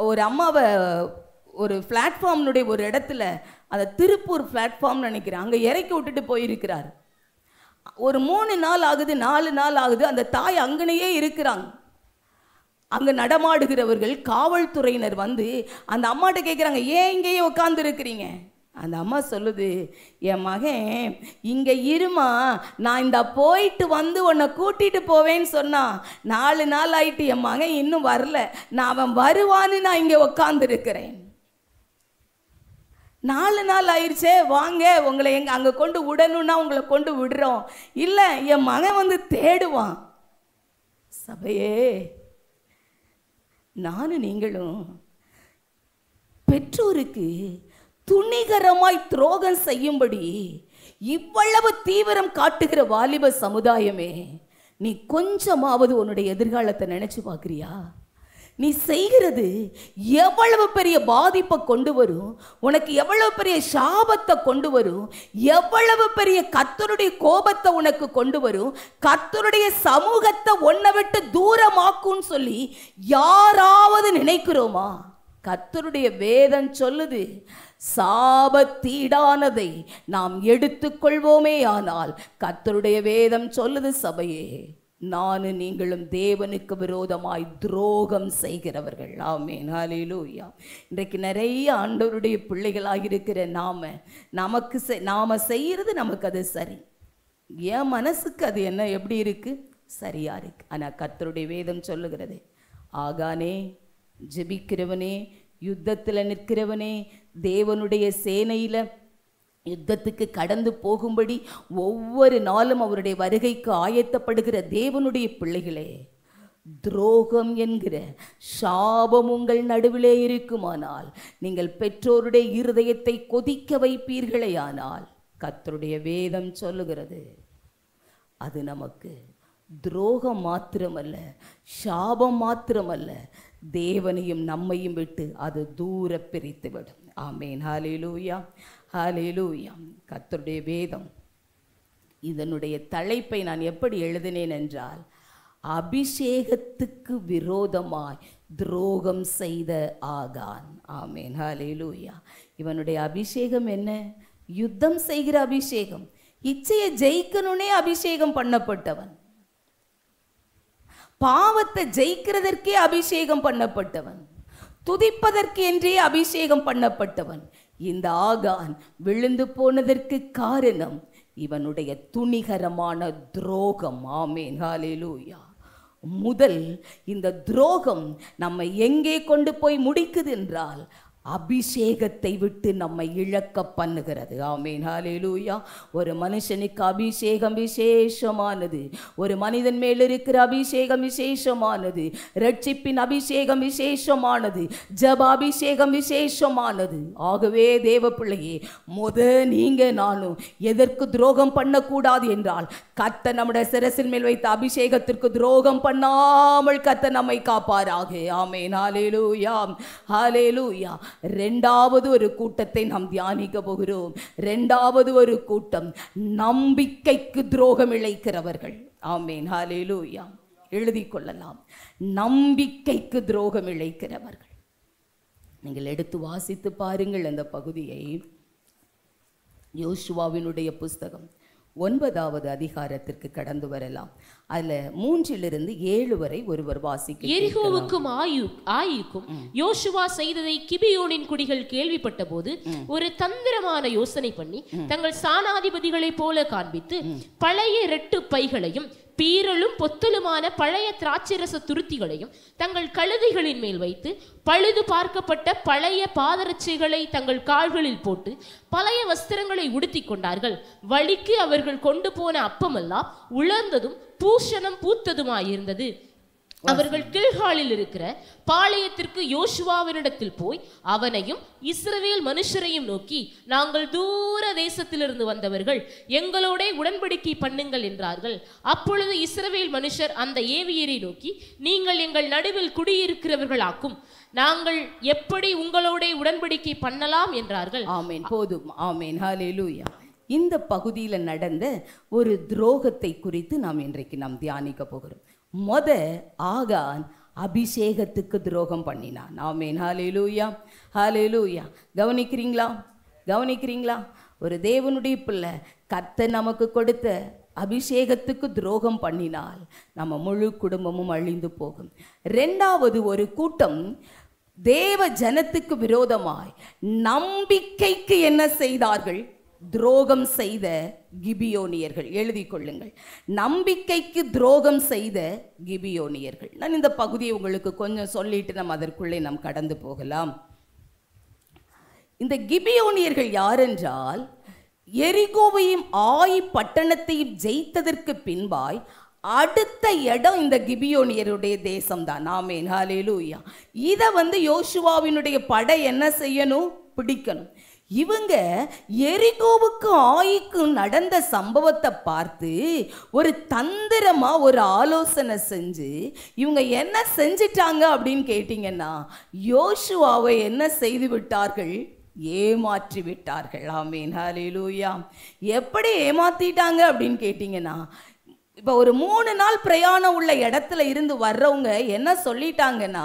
ஒரு அம்மாவை ஒரு பிளாட்ஃபார்ம்னுடைய ஒரு இடத்துல அந்த திருப்பூர் பிளாட்ஃபார்ம்னு நினைக்கிறேன் அங்கே இறக்கி விட்டுட்டு போயிருக்கிறார் ஒரு மூணு நாள் ஆகுது நாலு நாள் ஆகுது அந்த தாய் அங்கனையே இருக்கிறாங்க அங்கே நடமாடுகிறவர்கள் காவல்துறையினர் வந்து அந்த அம்மாட்ட கேட்குறாங்க ஏன் இங்கேயே உட்காந்து இருக்கிறீங்க அந்த அம்மா சொல்லுது என் மகன் இங்கே இருமா நான் இந்த போயிட்டு வந்து உன்னை கூட்டிகிட்டு போவேன்னு சொன்னான் நாலு நாள் ஆயிட்டு என் மகன் இன்னும் வரல நான் அவன் வருவான்னு நான் இங்கே உட்காந்துருக்கிறேன் நாலு நாள் ஆயிடுச்சே வாங்க உங்களை எங்க அங்கே கொண்டு விடணும்னா உங்களை கொண்டு விடுறோம் இல்லை என் மகன் வந்து தேடுவான் சபையே நானும் நீங்களும் பெற்றோருக்கு துணிகரமாய் துரோகம் செய்யும்படி இவ்வளவு தீவிரம் காட்டுகிற வாலிப சமுதாயமே நீ கொஞ்சமாவது உன்னுடைய எதிர்காலத்தை நினைச்சு பார்க்குறியா நீ செய்கிறது எவ்வளவு பெரிய பாதிப்பை கொண்டு வரும் உனக்கு எவ்வளவு பெரிய சாபத்தை கொண்டு வரும் எவ்வளவு பெரிய கத்தருடைய கோபத்தை உனக்கு கொண்டு வரும் கத்தருடைய சமூகத்தை ஒன்ன விட்டு தூரமாக்கும்னு சொல்லி யாராவது நினைக்கிறோமா கத்தருடைய வேதம் சொல்லுது சாபத்தீடானதை நாம் எடுத்துக்கொள்வோமே ஆனால் கத்தருடைய வேதம் சொல்லுது சபையே நானும் நீங்களும் தேவனுக்கு விரோதமாய் துரோகம் செய்கிறவர்கள் ஆமேன் ஹாலேலூயா இன்றைக்கு நிறைய ஆண்டவருடைய பிள்ளைகளாக இருக்கிற நாம நமக்கு செ நாம் செய்கிறது நமக்கு அது சரி என் மனசுக்கு அது என்ன எப்படி இருக்குது சரியாக இருக்கு ஆனால் கத்தருடைய வேதம் சொல்லுகிறது ஆகானே ஜெபிக்கிறவனே யுத்தத்தில் நிற்கிறவனே தேவனுடைய சேனையில் யுத்தத்துக்கு கடந்து போகும்படி ஒவ்வொரு நாளும் அவருடைய வருகைக்கு ஆயத்தப்படுகிற தேவனுடைய பிள்ளைகளே துரோகம் என்கிற சாபம் உங்கள் நடுவிலே இருக்குமானால் நீங்கள் பெற்றோருடைய இருதயத்தை கொதிக்க வைப்பீர்களே ஆனால் கத்தருடைய வேதம் சொல்லுகிறது அது நமக்கு துரோகம் மாத்திரமல்ல சாபம் மாத்திரமல்ல தேவனையும் நம்மையும் விட்டு அது தூர பிரித்துவிடும் ஆமேன் லூயா ஹாலேலூயாம் கத்தருடைய வேதம் இதனுடைய தலைப்பை நான் எப்படி எழுதினேன் என்றால் அபிஷேகத்துக்கு விரோதமாய் துரோகம் செய்த ஆகான் ஆமேன் ஹாலேலூயா இவனுடைய அபிஷேகம் என்ன யுத்தம் செய்கிற அபிஷேகம் இச்சையை ஜெயிக்கணுனே அபிஷேகம் பண்ணப்பட்டவன் பாவத்தை ஜெயிக்கிறதற்கே அபிஷேகம் பண்ணப்பட்டவன் துதிப்பதற்கு என்றே அபிஷேகம் பண்ணப்பட்டவன் இந்த ஆகான் விழுந்து போனதற்கு காரணம் இவனுடைய துணிகரமான துரோகம் ஆமே ஹாலேலூயா முதல் இந்த துரோகம் நம்மை எங்கே கொண்டு போய் முடிக்குது என்றால் அபிஷேகத்தை விட்டு நம்மை இழக்க பண்ணுகிறது ஆமீன் ஹாலேலூயா ஒரு மனுஷனுக்கு அபிஷேகம் விசேஷமானது ஒரு மனிதன் மேல் இருக்கிற அபிஷேகம் விசேஷமானது ரட்சிப்பின் அபிஷேகம் விசேஷமானது ஜப அபிஷேகம் விசேஷமானது ஆகவே தேவ பிள்ளையே முத நீங்க நானும் எதற்கு துரோகம் பண்ணக்கூடாது என்றால் கத்த நம்முடைய சிரசின் மேல் வைத்த அபிஷேகத்திற்கு துரோகம் பண்ணாமல் கத்த நம்மை காப்பாராக ஆமேன் ஹாலேலூயா ஹாலேலூயா ரெண்டாவது ஒரு கூட்டத்தை நாம் தியானிக்க போகிறோம் ரெண்டாவது ஒரு கூட்டம் நம்பிக்கைக்கு துரோகம் இழைக்கிறவர்கள் ஆமேன் ஹாலே லூயா எழுதி கொள்ளலாம் நம்பிக்கைக்கு துரோகம் இழைக்கிறவர்கள் நீங்கள் எடுத்து வாசித்து பாருங்கள் அந்த பகுதியை யோசுவாவினுடைய புஸ்தகம் ஒன்பதாவது அதிகாரத்திற்கு கடந்து வரலாம் அதுல மூன்றிலிருந்து ஏழு வரை ஒருவர் வாசிக்க எரிகோவுக்கும் ஆயு ஆயுக்கும் யோசுவா செய்ததை கிபியோனின் குடிகள் கேள்விப்பட்ட போது ஒரு தந்திரமான யோசனை பண்ணி தங்கள் சாணாதிபதிகளை போல காண்பித்து பழைய ரெட்டு பைகளையும் பீரலும் பொத்தலுமான பழைய திராட்சரச துருத்திகளையும் தங்கள் கழுதைகளின் மேல் வைத்து பழுது பார்க்கப்பட்ட பழைய பாதரட்சைகளை தங்கள் கால்களில் போட்டு பழைய வஸ்திரங்களை உடுத்தி கொண்டார்கள் வழிக்கு அவர்கள் கொண்டு போன அப்பமெல்லாம் உலர்ந்ததும் பூஷணம் பூத்ததுமாயிருந்தது அவர்கள் கீழ்காலில் இருக்கிற பாளையத்திற்கு யோசுவாவினிடத்தில் போய் அவனையும் இஸ்ரவேல் மனுஷரையும் நோக்கி நாங்கள் தூர தேசத்திலிருந்து வந்தவர்கள் எங்களோட உடன்படிக்கை பண்ணுங்கள் என்றார்கள் அப்பொழுது இஸ்ரவேல் மனுஷர் அந்த ஏவியரை நோக்கி நீங்கள் எங்கள் நடுவில் குடியிருக்கிறவர்களாக்கும் நாங்கள் எப்படி உங்களோட உடன்படிக்கை பண்ணலாம் என்றார்கள் ஆமேன் போதும் ஆமேன் லூயா இந்த பகுதியில் நடந்த ஒரு துரோகத்தை குறித்து நாம் இன்றைக்கு நாம் தியானிக்க போகிறோம் மொத ஆகான் அபிஷேகத்துக்கு துரோகம் பண்ணினான் ஆமேன் ஹாலேலூயா ஹாலேலூயா கவனிக்கிறீங்களா கவனிக்கிறீங்களா ஒரு தேவனுடைய பிள்ளை கத்தை நமக்கு கொடுத்த அபிஷேகத்துக்கு துரோகம் பண்ணினால் நம்ம முழு குடும்பமும் அழிந்து போகும் ரெண்டாவது ஒரு கூட்டம் தேவ ஜனத்துக்கு விரோதமாய் நம்பிக்கைக்கு என்ன செய்தார்கள் துரோகம் செய்த கிபியோனியர்கள் எழுதி கொள்ளுங்கள் நம்பிக்கைக்கு துரோகம் செய்த கிபியோனியர்கள் நான் இந்த பகுதியை உங்களுக்கு கொஞ்சம் சொல்லிட்டு நம்ம அதற்குள்ளே நாம் கடந்து போகலாம் இந்த கிபியோனியர்கள் யாரென்றால் எரிகோவையும் ஆய் பட்டணத்தையும் ஜெயித்ததற்கு பின்பாய் அடுத்த இடம் இந்த கிபியோனியருடைய தேசம்தான் ஆமேன் ஹாலேலூயா இதை வந்து யோசுவாவினுடைய படை என்ன செய்யணும் பிடிக்கணும் இவங்க எரிகோவுக்கும் ஆயிக்கும் நடந்த சம்பவத்தை பார்த்து ஒரு தந்திரமா ஒரு ஆலோசனை செஞ்சு இவங்க என்ன செஞ்சிட்டாங்க அப்படின்னு கேட்டிங்கன்னா யோசுவாவை என்ன செய்து விட்டார்கள் ஏமாற்றி விட்டார்கள் ஆமீன் ஹலிலூயா எப்படி ஏமாத்திட்டாங்க அப்படின்னு கேட்டிங்கன்னா இப்போ ஒரு மூணு நாள் பிரயாணம் உள்ள இடத்துல இருந்து வர்றவங்க என்ன சொல்லிட்டாங்கன்னா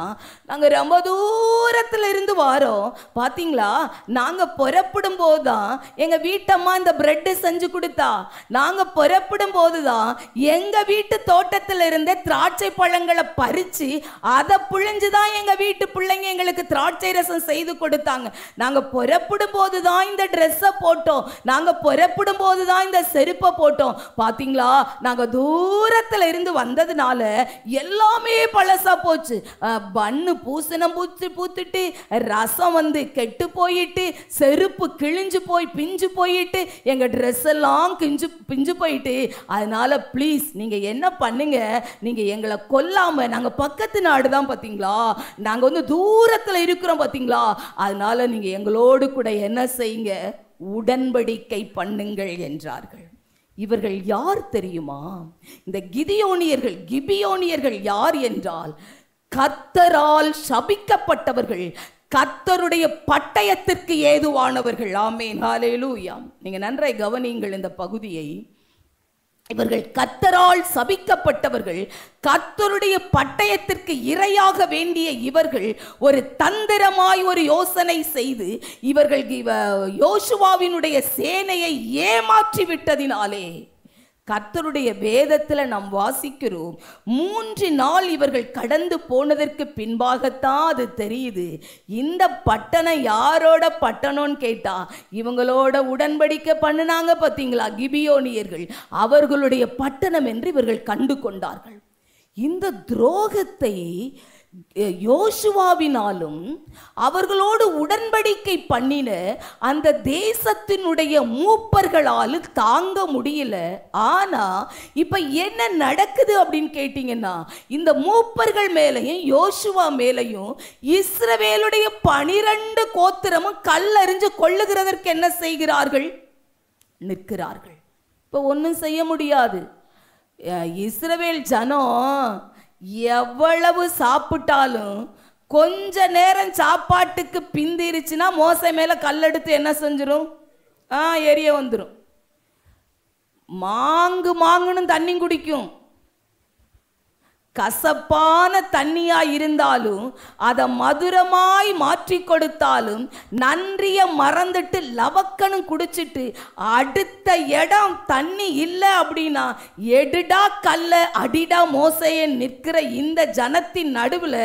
நாங்கள் ரொம்ப தூரத்தில் இருந்து வரோம் பார்த்தீங்களா நாங்கள் புறப்படும் போது தான் எங்கள் வீட்டம்மா இந்த பிரெட்டு செஞ்சு கொடுத்தா நாங்கள் புறப்படும் போது தான் எங்கள் வீட்டு தோட்டத்தில் இருந்தே திராட்சை பழங்களை பறித்து அதை புழிஞ்சு தான் எங்கள் வீட்டு பிள்ளைங்க எங்களுக்கு திராட்சை ரசம் செய்து கொடுத்தாங்க நாங்கள் புறப்படும் போது தான் இந்த ட்ரெஸ்ஸை போட்டோம் நாங்கள் புறப்படும் போது தான் இந்த செருப்பை போட்டோம் பார்த்தீங்களா நாங்கள் தூரத்தில் இருந்து வந்ததுனால எல்லாமே பழசாக போச்சு பண்ணு பூசணம் பூச்சி பூத்துட்டு ரசம் வந்து கெட்டு போயிட்டு செருப்பு கிழிஞ்சு போய் பிஞ்சு போயிட்டு எங்கள் ட்ரெஸ் எல்லாம் கிஞ்சு பிஞ்சு போயிட்டு அதனால் ப்ளீஸ் நீங்கள் என்ன பண்ணுங்க நீங்கள் எங்களை கொல்லாமல் நாங்கள் பக்கத்து நாடு தான் பார்த்தீங்களா நாங்கள் வந்து தூரத்தில் இருக்கிறோம் பார்த்தீங்களா அதனால் நீங்கள் எங்களோடு கூட என்ன செய்யுங்க உடன்படிக்கை பண்ணுங்கள் என்றார்கள் இவர்கள் யார் தெரியுமா இந்த கிதியோனியர்கள் கிபியோனியர்கள் யார் என்றால் கர்த்தரால் சபிக்கப்பட்டவர்கள் கர்த்தருடைய பட்டயத்திற்கு ஏதுவானவர்கள் ஆமேன் ஹாலேலூயாம் நீங்கள் நன்றாய் கவனியுங்கள் இந்த பகுதியை இவர்கள் கத்தரால் சபிக்கப்பட்டவர்கள் கத்தருடைய பட்டயத்திற்கு இரையாக வேண்டிய இவர்கள் ஒரு தந்திரமாய் ஒரு யோசனை செய்து இவர்கள் யோசுவாவினுடைய சேனையை ஏமாற்றி விட்டதினாலே கர்த்தருடைய வேதத்தில் நாம் வாசிக்கிறோம் மூன்று நாள் இவர்கள் கடந்து போனதற்கு பின்பாகத்தான் அது தெரியுது இந்த பட்டணம் யாரோட பட்டணம்னு கேட்டா இவங்களோட உடன்படிக்கை பண்ணினாங்க பார்த்தீங்களா கிபியோனியர்கள் அவர்களுடைய பட்டணம் என்று இவர்கள் கண்டு கொண்டார்கள் இந்த துரோகத்தை யோசுவாவினாலும் அவர்களோடு உடன்படிக்கை பண்ணின அந்த தேசத்தினுடைய மூப்பர்களாலும் தாங்க முடியல ஆனால் இப்போ என்ன நடக்குது அப்படின்னு கேட்டிங்கன்னா இந்த மூப்பர்கள் மேலையும் யோசுவா மேலையும் இஸ்ரவேலுடைய பனிரெண்டு கோத்திரமும் கல்லறிஞ்சு கொள்ளுகிறதற்கு என்ன செய்கிறார்கள் நிற்கிறார்கள் இப்போ ஒன்றும் செய்ய முடியாது இஸ்ரவேல் ஜனம் எவ்வளவு சாப்பிட்டாலும் கொஞ்ச நேரம் சாப்பாட்டுக்கு பிந்திருச்சுன்னா மோசை மேலே கல்லெடுத்து என்ன செஞ்சிடும் ஆ எரிய வந்துடும் மாங்கு மாங்குன்னு தண்ணி குடிக்கும் கசப்பான தண்ணியாய் இருந்தாலும் அதை மதுரமாய் மாற்றி கொடுத்தாலும் நன்றியை மறந்துட்டு லவக்கனும் குடிச்சிட்டு அடுத்த இடம் தண்ணி இல்லை அப்படின்னா எடுடா கல்ல அடிடா மோசைய நிற்கிற இந்த ஜனத்தின் நடுவில்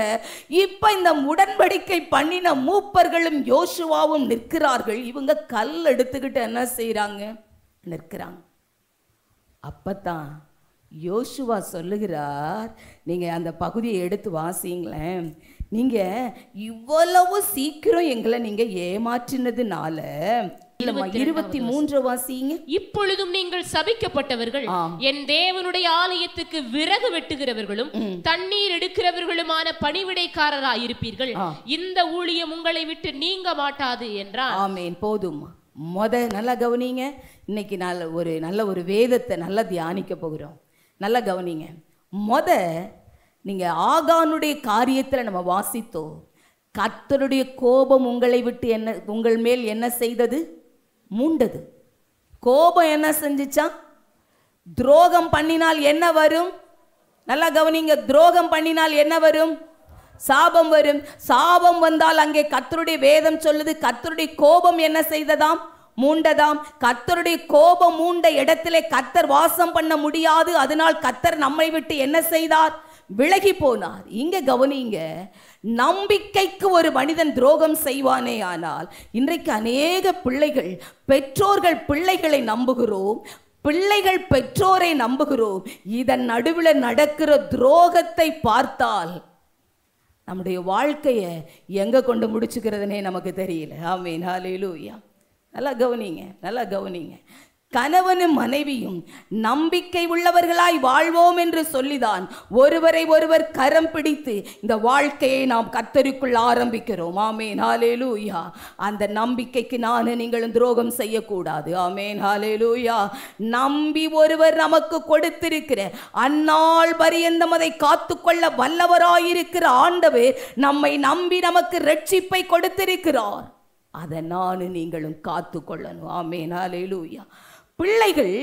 இப்போ இந்த உடன்படிக்கை பண்ணின மூப்பர்களும் யோசுவாவும் நிற்கிறார்கள் இவங்க கல் எடுத்துக்கிட்டு என்ன செய்கிறாங்க நிற்கிறாங்க அப்பத்தான் யோசுவா சொல்லுகிறார் நீங்கள் அந்த பகுதியை எடுத்து வாசிங்களேன் நீங்கள் இவ்வளவு சீக்கிரம் எங்களை நீங்கள் ஏமாற்றினதுனால இருபத்தி மூன்று வாசிங்க இப்பொழுதும் நீங்கள் சபிக்கப்பட்டவர்கள் என் தேவனுடைய ஆலயத்துக்கு விறகு வெட்டுகிறவர்களும் தண்ணீர் எடுக்கிறவர்களுமான பணிவிடைக்காரராய் இருப்பீர்கள் இந்த ஊழியம் உங்களை விட்டு நீங்க மாட்டாது என்றார் ஆமேன் போதும் மொத நல்லா கவனிங்க இன்னைக்கு நல்ல ஒரு நல்ல ஒரு வேதத்தை நல்லா தியானிக்க போகிறோம் நல்லா கவனிங்க மொத நீங்கள் ஆகானுடைய காரியத்தில் நம்ம வாசித்தோம் கர்த்தருடைய கோபம் உங்களை விட்டு என்ன உங்கள் மேல் என்ன செய்தது மூண்டது கோபம் என்ன செஞ்சிச்சா துரோகம் பண்ணினால் என்ன வரும் நல்லா கவனிங்க துரோகம் பண்ணினால் என்ன வரும் சாபம் வரும் சாபம் வந்தால் அங்கே கத்தருடைய வேதம் சொல்லுது கத்தருடைய கோபம் என்ன செய்ததாம் மூண்டதாம் கத்தருடைய கோபம் மூண்ட இடத்திலே கத்தர் வாசம் பண்ண முடியாது அதனால் கத்தர் நம்மை விட்டு என்ன செய்தார் விலகி போனார் இங்க கவனிங்க நம்பிக்கைக்கு ஒரு மனிதன் துரோகம் செய்வானே ஆனால் இன்றைக்கு அநேக பிள்ளைகள் பெற்றோர்கள் பிள்ளைகளை நம்புகிறோம் பிள்ளைகள் பெற்றோரை நம்புகிறோம் இதன் நடுவில் நடக்கிற துரோகத்தை பார்த்தால் நம்முடைய வாழ்க்கையை எங்க கொண்டு முடிச்சுக்கிறதுனே நமக்கு தெரியல ஆமீன் ஹாலேலூயா நல்லா கவனிங்க நல்லா கவனிங்க கணவனும் மனைவியும் நம்பிக்கை உள்ளவர்களாய் வாழ்வோம் என்று சொல்லிதான் ஒருவரை ஒருவர் கரம் பிடித்து இந்த வாழ்க்கையை நாம் கத்தருக்குள் ஆரம்பிக்கிறோம் ஆமேன் ஹாலேலூயா லூயா அந்த நம்பிக்கைக்கு நான் நீங்களும் துரோகம் செய்யக்கூடாது ஆமேன் ஹாலேலூயா லூயா நம்பி ஒருவர் நமக்கு கொடுத்திருக்கிற அந்நாள் பரியந்தம் அதை காத்துக்கொள்ள வல்லவராயிருக்கிற ஆண்டவர் நம்மை நம்பி நமக்கு ரட்சிப்பை கொடுத்திருக்கிறார் அதை நானும் நீங்களும் காத்து கொள்ளணும் ஆமே நாலே லூயா பிள்ளைகள்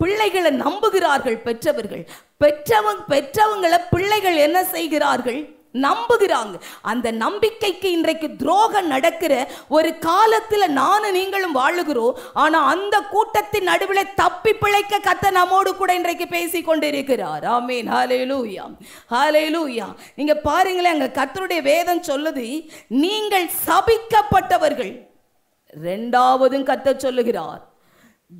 பிள்ளைகளை நம்புகிறார்கள் பெற்றவர்கள் பெற்றவங்க பெற்றவங்களை பிள்ளைகள் என்ன செய்கிறார்கள் நம்புகிறாங்க அந்த நம்பிக்கைக்கு இன்றைக்கு துரோகம் நடக்கிற ஒரு காலத்தில் நானும் நீங்களும் வாழுகிறோம் ஆனால் அந்த கூட்டத்தின் நடுவில் தப்பி பிழைக்க கத்த நம்மோடு கூட இன்றைக்கு பேசி கொண்டிருக்கிறார் ஆமீன் ஹலேலூயா ஹலேலூயா நீங்கள் பாருங்களேன் அங்கே கத்தருடைய வேதம் சொல்லுது நீங்கள் சபிக்கப்பட்டவர்கள் ரெண்டாவதும் கத்த சொல்லுகிறார்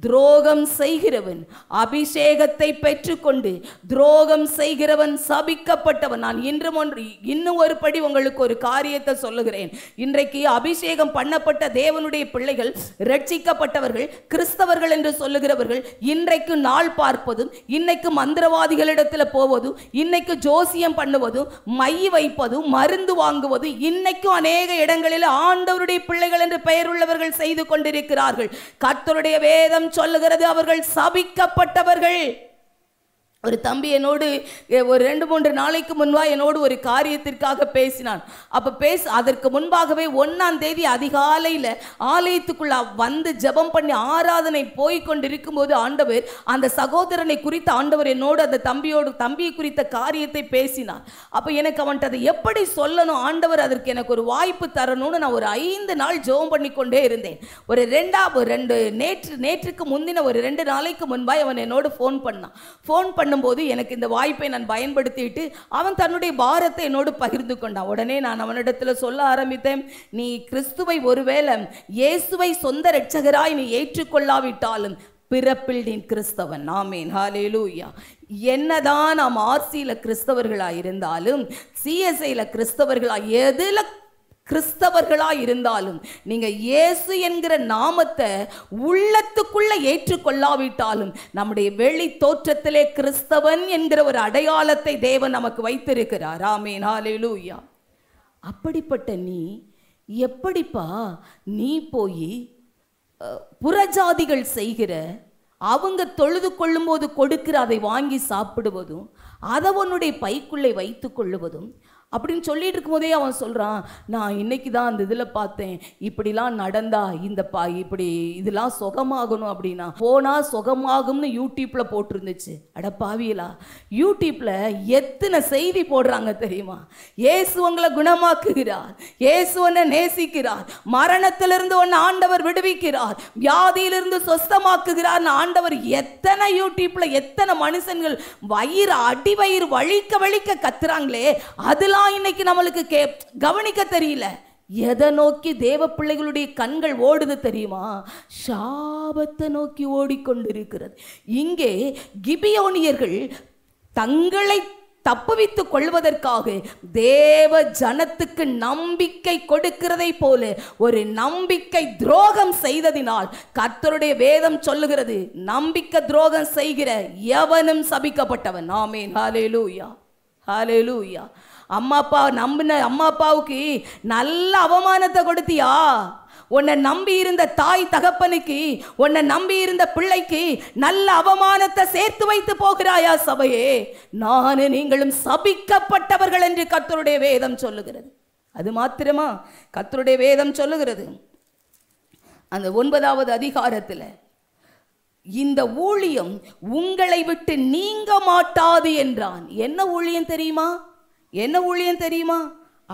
துரோகம் செய்கிறவன் அபிஷேகத்தை பெற்றுக்கொண்டு துரோகம் செய்கிறவன் சபிக்கப்பட்டவன் நான் இன்று ஒன்று இன்னும் ஒரு படி உங்களுக்கு ஒரு காரியத்தை சொல்லுகிறேன் இன்றைக்கு அபிஷேகம் பண்ணப்பட்ட தேவனுடைய பிள்ளைகள் ரட்சிக்கப்பட்டவர்கள் கிறிஸ்தவர்கள் என்று சொல்லுகிறவர்கள் இன்றைக்கு நாள் பார்ப்பதும் இன்னைக்கு மந்திரவாதிகளிடத்தில் போவதும் இன்னைக்கு ஜோசியம் பண்ணுவதும் மை வைப்பதும் மருந்து வாங்குவதும் இன்னைக்கும் அநேக இடங்களில் ஆண்டவருடைய பிள்ளைகள் என்று பெயர் உள்ளவர்கள் செய்து கொண்டிருக்கிறார்கள் கத்தருடைய வேத வேதம் சொல்லுகிறது அவர்கள் சபிக்கப்பட்டவர்கள் ஒரு தம்பி என்னோடு ஒரு ரெண்டு மூன்று நாளைக்கு முன்பாக என்னோடு ஒரு காரியத்திற்காக பேசினான் அப்போ பேச அதற்கு முன்பாகவே ஒன்றாம் தேதி அதிகாலையில் ஆலயத்துக்குள்ள வந்து ஜபம் பண்ணி ஆராதனை போய் கொண்டிருக்கும்போது ஆண்டவர் அந்த சகோதரனை குறித்த ஆண்டவர் என்னோடு அந்த தம்பியோடு தம்பி குறித்த காரியத்தை பேசினார் அப்போ எனக்கு அவன்கிட்ட அதை எப்படி சொல்லணும் ஆண்டவர் அதற்கு எனக்கு ஒரு வாய்ப்பு தரணும்னு நான் ஒரு ஐந்து நாள் ஜெபம் பண்ணி கொண்டே இருந்தேன் ஒரு ரெண்டாவது ரெண்டு நேற்று நேற்றுக்கு முந்தின ஒரு ரெண்டு நாளைக்கு முன்பாக அவன் என்னோடு ஃபோன் பண்ணான் ஃபோன் பண்ண போது எனக்கு இந்த வாய்ப்பை நான் பயன்படுத்திட்டு அவன் தன்னுடைய பாரத்தை என்னோடு பகிர்ந்து கொண்டான் உடனே நான் அவனிடத்தில் சொல்ல ஆரம்பித்தேன் நீ கிறிஸ்துவை ஒருவேளை இயேசுவை சொந்த ரட்சகராய் நீ ஏற்றுக்கொள்ளாவிட்டாலும் பிறப்பில் நீ கிறிஸ்தவன் ஆமேன் ஹாலே என்னதான் நாம் ஆர்சியில் கிறிஸ்தவர்களாக இருந்தாலும் சிஎஸ்ஐயில் கிறிஸ்தவர்களாக எதில் கிறிஸ்தவர்களாக இருந்தாலும் நீங்கள் இயேசு என்கிற நாமத்தை உள்ளத்துக்குள்ளே ஏற்றுக்கொள்ளாவிட்டாலும் நம்முடைய வெளி தோற்றத்திலே கிறிஸ்தவன் என்கிற ஒரு அடையாளத்தை தேவன் நமக்கு வைத்திருக்கிறார் ஆமேன் ஹாலேலூயா அப்படிப்பட்ட நீ எப்படிப்பா நீ போய் புறஜாதிகள் செய்கிற அவங்க தொழுது கொள்ளும்போது கொடுக்கிற அதை வாங்கி சாப்பிடுவதும் அதை உன்னுடைய பைக்குள்ளே வைத்து கொள்ளுவதும் அப்படின்னு சொல்லிட்டு இருக்கும்போதே அவன் சொல்கிறான் நான் இன்னைக்கு தான் அந்த இதில் பார்த்தேன் இப்படிலாம் நடந்தா இந்த பா இப்படி இதெல்லாம் சுகமாகணும் அப்படின்னா போனால் சுகமாகும்னு யூடியூப்பில் போட்டிருந்துச்சு அட பாவியலா யூடியூப்பில் எத்தனை செய்தி போடுறாங்க தெரியுமா ஏசு உங்களை குணமாக்குகிறார் ஏசு உன்னை நேசிக்கிறார் மரணத்திலிருந்து ஒன்று ஆண்டவர் விடுவிக்கிறார் வியாதியிலிருந்து சொஸ்தமாக்குகிறார் ஆண்டவர் எத்தனை யூடியூப்பில் எத்தனை மனுஷன்கள் வயிறு அடி வயிறு வழிக்க வழிக்க கத்துறாங்களே அதில் இதெல்லாம் இன்னைக்கு நம்மளுக்கு கே கவனிக்க தெரியல எதை நோக்கி தேவ பிள்ளைகளுடைய கண்கள் ஓடுது தெரியுமா சாபத்தை நோக்கி ஓடிக்கொண்டிருக்கிறது இங்கே கிபியோனியர்கள் தங்களை தப்புவித்து கொள்வதற்காக தேவ ஜனத்துக்கு நம்பிக்கை கொடுக்கிறதை போல ஒரு நம்பிக்கை துரோகம் செய்ததினால் கர்த்தருடைய வேதம் சொல்லுகிறது நம்பிக்கை துரோகம் செய்கிற எவனும் சபிக்கப்பட்டவன் ஆமேன் ஹாலே லூயா ஹாலே லூயா அம்மா அப்பா நம்பின அம்மா அப்பாவுக்கு நல்ல அவமானத்தை கொடுத்தியா உன்னை நம்பி இருந்த தாய் தகப்பனுக்கு உன்னை நம்பி இருந்த பிள்ளைக்கு நல்ல அவமானத்தை சேர்த்து வைத்து போகிறாயா சபையே நான் நீங்களும் சபிக்கப்பட்டவர்கள் என்று கத்தருடைய வேதம் சொல்லுகிறது அது மாத்திரமா கத்தருடைய வேதம் சொல்லுகிறது அந்த ஒன்பதாவது அதிகாரத்தில் இந்த ஊழியம் உங்களை விட்டு நீங்க மாட்டாது என்றான் என்ன ஊழியம் தெரியுமா என்ன ஊழியம் தெரியுமா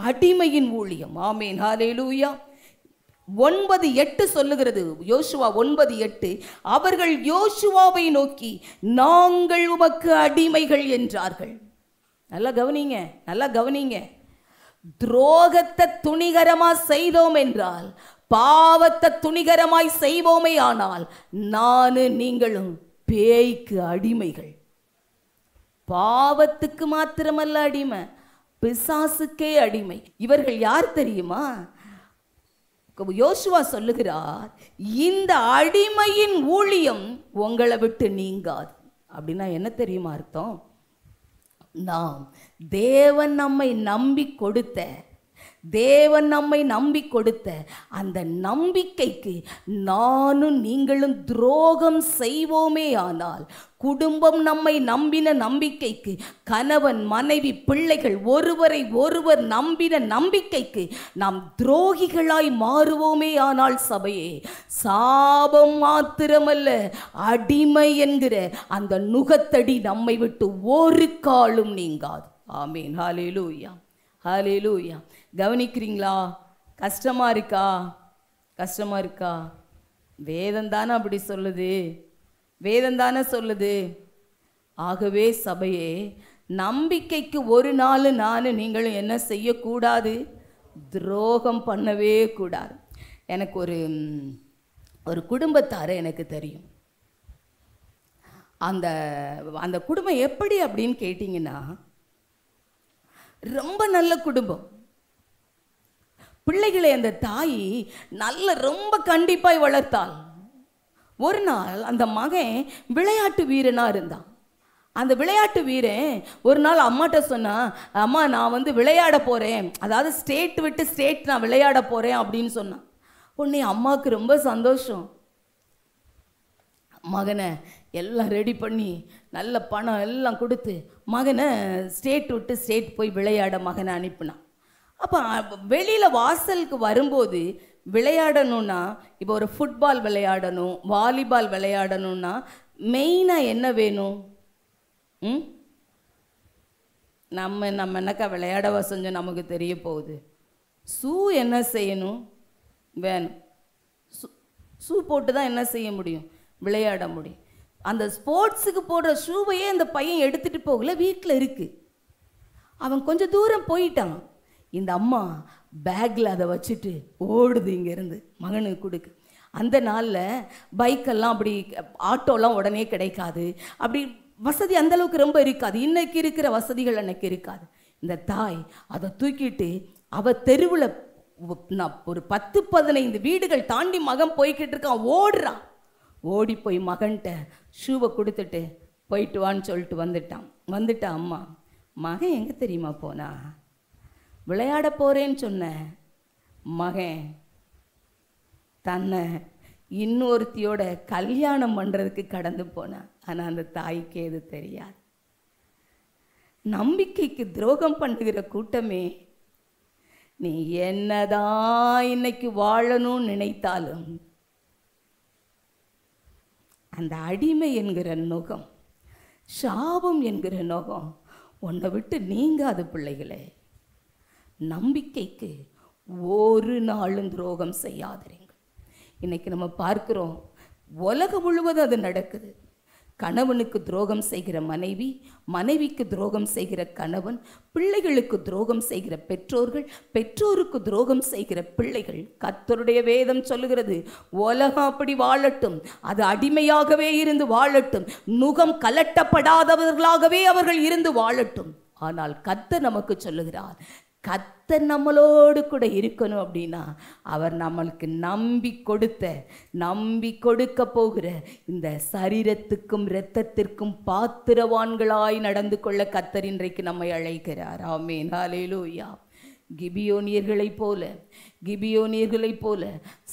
அடிமையின் ஊழியம் ஆமேன் ஹாலே லூயா ஒன்பது எட்டு சொல்லுகிறது யோசுவா ஒன்பது எட்டு அவர்கள் யோசுவாவை நோக்கி நாங்கள் உமக்கு அடிமைகள் என்றார்கள் நல்லா கவனிங்க நல்லா கவனிங்க துரோகத்தை துணிகரமாக செய்தோம் என்றால் பாவத்தை துணிகரமாய் செய்வோமே ஆனால் நானும் நீங்களும் பேய்க்கு அடிமைகள் பாவத்துக்கு மாத்திரமல்ல அடிமை பிசாசுக்கே அடிமை இவர்கள் யார் தெரியுமா யோசுவா சொல்லுகிறார் இந்த அடிமையின் ஊழியம் உங்களை விட்டு நீங்காது அப்படின்னா என்ன தெரியுமா அர்த்தம் நாம் தேவன் நம்மை நம்பி கொடுத்த தேவன் நம்மை நம்பி கொடுத்த அந்த நம்பிக்கைக்கு நானும் நீங்களும் துரோகம் செய்வோமே ஆனால் குடும்பம் நம்மை நம்பின நம்பிக்கைக்கு கணவன் மனைவி பிள்ளைகள் ஒருவரை ஒருவர் நம்பின நம்பிக்கைக்கு நாம் துரோகிகளாய் மாறுவோமே ஆனால் சபையே சாபம் மாத்திரமல்ல அடிமை என்கிற அந்த நுகத்தடி நம்மை விட்டு ஒரு காலும் நீங்காது ஆமீன் ஹாலே லூயா ஹாலே லூயா கவனிக்கிறீங்களா கஷ்டமாக இருக்கா கஷ்டமாக இருக்கா வேதம் தானே அப்படி சொல்லுது வேதம் தானே சொல்லுது ஆகவே சபையே நம்பிக்கைக்கு ஒரு நாள் நான் நீங்களும் என்ன செய்யக்கூடாது துரோகம் பண்ணவே கூடாது எனக்கு ஒரு ஒரு குடும்பத்தார எனக்கு தெரியும் அந்த அந்த குடும்பம் எப்படி அப்படின்னு கேட்டிங்கன்னா ரொம்ப நல்ல குடும்பம் பிள்ளைகளை அந்த தாய் நல்ல ரொம்ப கண்டிப்பாய் வளர்த்தாள் ஒரு நாள் அந்த மகன் விளையாட்டு வீரனாக இருந்தான் அந்த விளையாட்டு வீரன் ஒரு நாள் அம்மாட்ட சொன்னா அம்மா நான் வந்து விளையாட போகிறேன் அதாவது ஸ்டேட் விட்டு ஸ்டேட் நான் விளையாட போகிறேன் அப்படின்னு சொன்னான் உன்னை அம்மாவுக்கு ரொம்ப சந்தோஷம் மகனை எல்லாம் ரெடி பண்ணி நல்ல பணம் எல்லாம் கொடுத்து மகனை ஸ்டேட் விட்டு ஸ்டேட் போய் விளையாட மகனை அனுப்பினான் அப்போ வெளியில் வாசலுக்கு வரும்போது விளையாடணும்னா இப்போ ஒரு ஃபுட்பால் விளையாடணும் வாலிபால் விளையாடணும்னா மெயினாக என்ன வேணும் ம் நம்ம நம்ம என்னக்கா விளையாடவா செஞ்சோம் நமக்கு தெரிய போகுது ஷூ என்ன செய்யணும் வேணும் ஷூ ஷூ போட்டு தான் என்ன செய்ய முடியும் விளையாட முடியும் அந்த ஸ்போர்ட்ஸுக்கு போடுற ஷூவையே அந்த பையன் எடுத்துகிட்டு போகல வீட்டில் இருக்குது அவன் கொஞ்சம் தூரம் போயிட்டான் இந்த அம்மா பேக்கில் அதை வச்சுட்டு ஓடுது இங்கேருந்து மகனுக்கு கொடுக்கு அந்த நாளில் பைக்கெல்லாம் அப்படி ஆட்டோலாம் உடனே கிடைக்காது அப்படி வசதி அந்தளவுக்கு ரொம்ப இருக்காது இன்றைக்கி இருக்கிற வசதிகள் அன்னைக்கு இருக்காது இந்த தாய் அதை தூக்கிட்டு அவள் தெருவில் நான் ஒரு பத்து பதினைந்து வீடுகள் தாண்டி மகன் போய்கிட்டு இருக்கான் ஓடுறான் ஓடி போய் மகன்கிட்ட ஷூவை கொடுத்துட்டு போயிட்டு வான்னு சொல்லிட்டு வந்துட்டான் வந்துட்டான் அம்மா மகன் எங்கே தெரியுமா போனா விளையாட போகிறேன்னு சொன்ன மகன் தன்னை இன்னொருத்தியோட கல்யாணம் பண்ணுறதுக்கு கடந்து போனான் ஆனால் அந்த தாய்க்கு எது தெரியாது நம்பிக்கைக்கு துரோகம் பண்ணுகிற கூட்டமே நீ என்னதான் இன்னைக்கு வாழணும்னு நினைத்தாலும் அந்த அடிமை என்கிற நுகம் சாபம் என்கிற நுகம் உன்னை விட்டு நீங்காது பிள்ளைகளே நம்பிக்கைக்கு ஒரு நாளும் துரோகம் செய்யாதிருங்க இன்னைக்கு நம்ம பார்க்குறோம் உலகம் முழுவதும் அது நடக்குது கணவனுக்கு துரோகம் செய்கிற மனைவி மனைவிக்கு துரோகம் செய்கிற கணவன் பிள்ளைகளுக்கு துரோகம் செய்கிற பெற்றோர்கள் பெற்றோருக்கு துரோகம் செய்கிற பிள்ளைகள் கத்தருடைய வேதம் சொல்லுகிறது உலகம் அப்படி வாழட்டும் அது அடிமையாகவே இருந்து வாழட்டும் நுகம் கலட்டப்படாதவர்களாகவே அவர்கள் இருந்து வாழட்டும் ஆனால் கத்த நமக்கு சொல்லுகிறார் கத்த நம்மளோடு கூட இருக்கணும் அப்படின்னா அவர் நம்மளுக்கு நம்பி கொடுத்த நம்பி கொடுக்க போகிற இந்த சரீரத்துக்கும் இரத்தத்திற்கும் பாத்திரவான்களாய் நடந்து கொள்ள கத்தர் இன்றைக்கு நம்மை அழைக்கிறார் ஆமே ஹாலேலூயா கிபியோனியர்களைப் போல கிபியோனியர்களைப் போல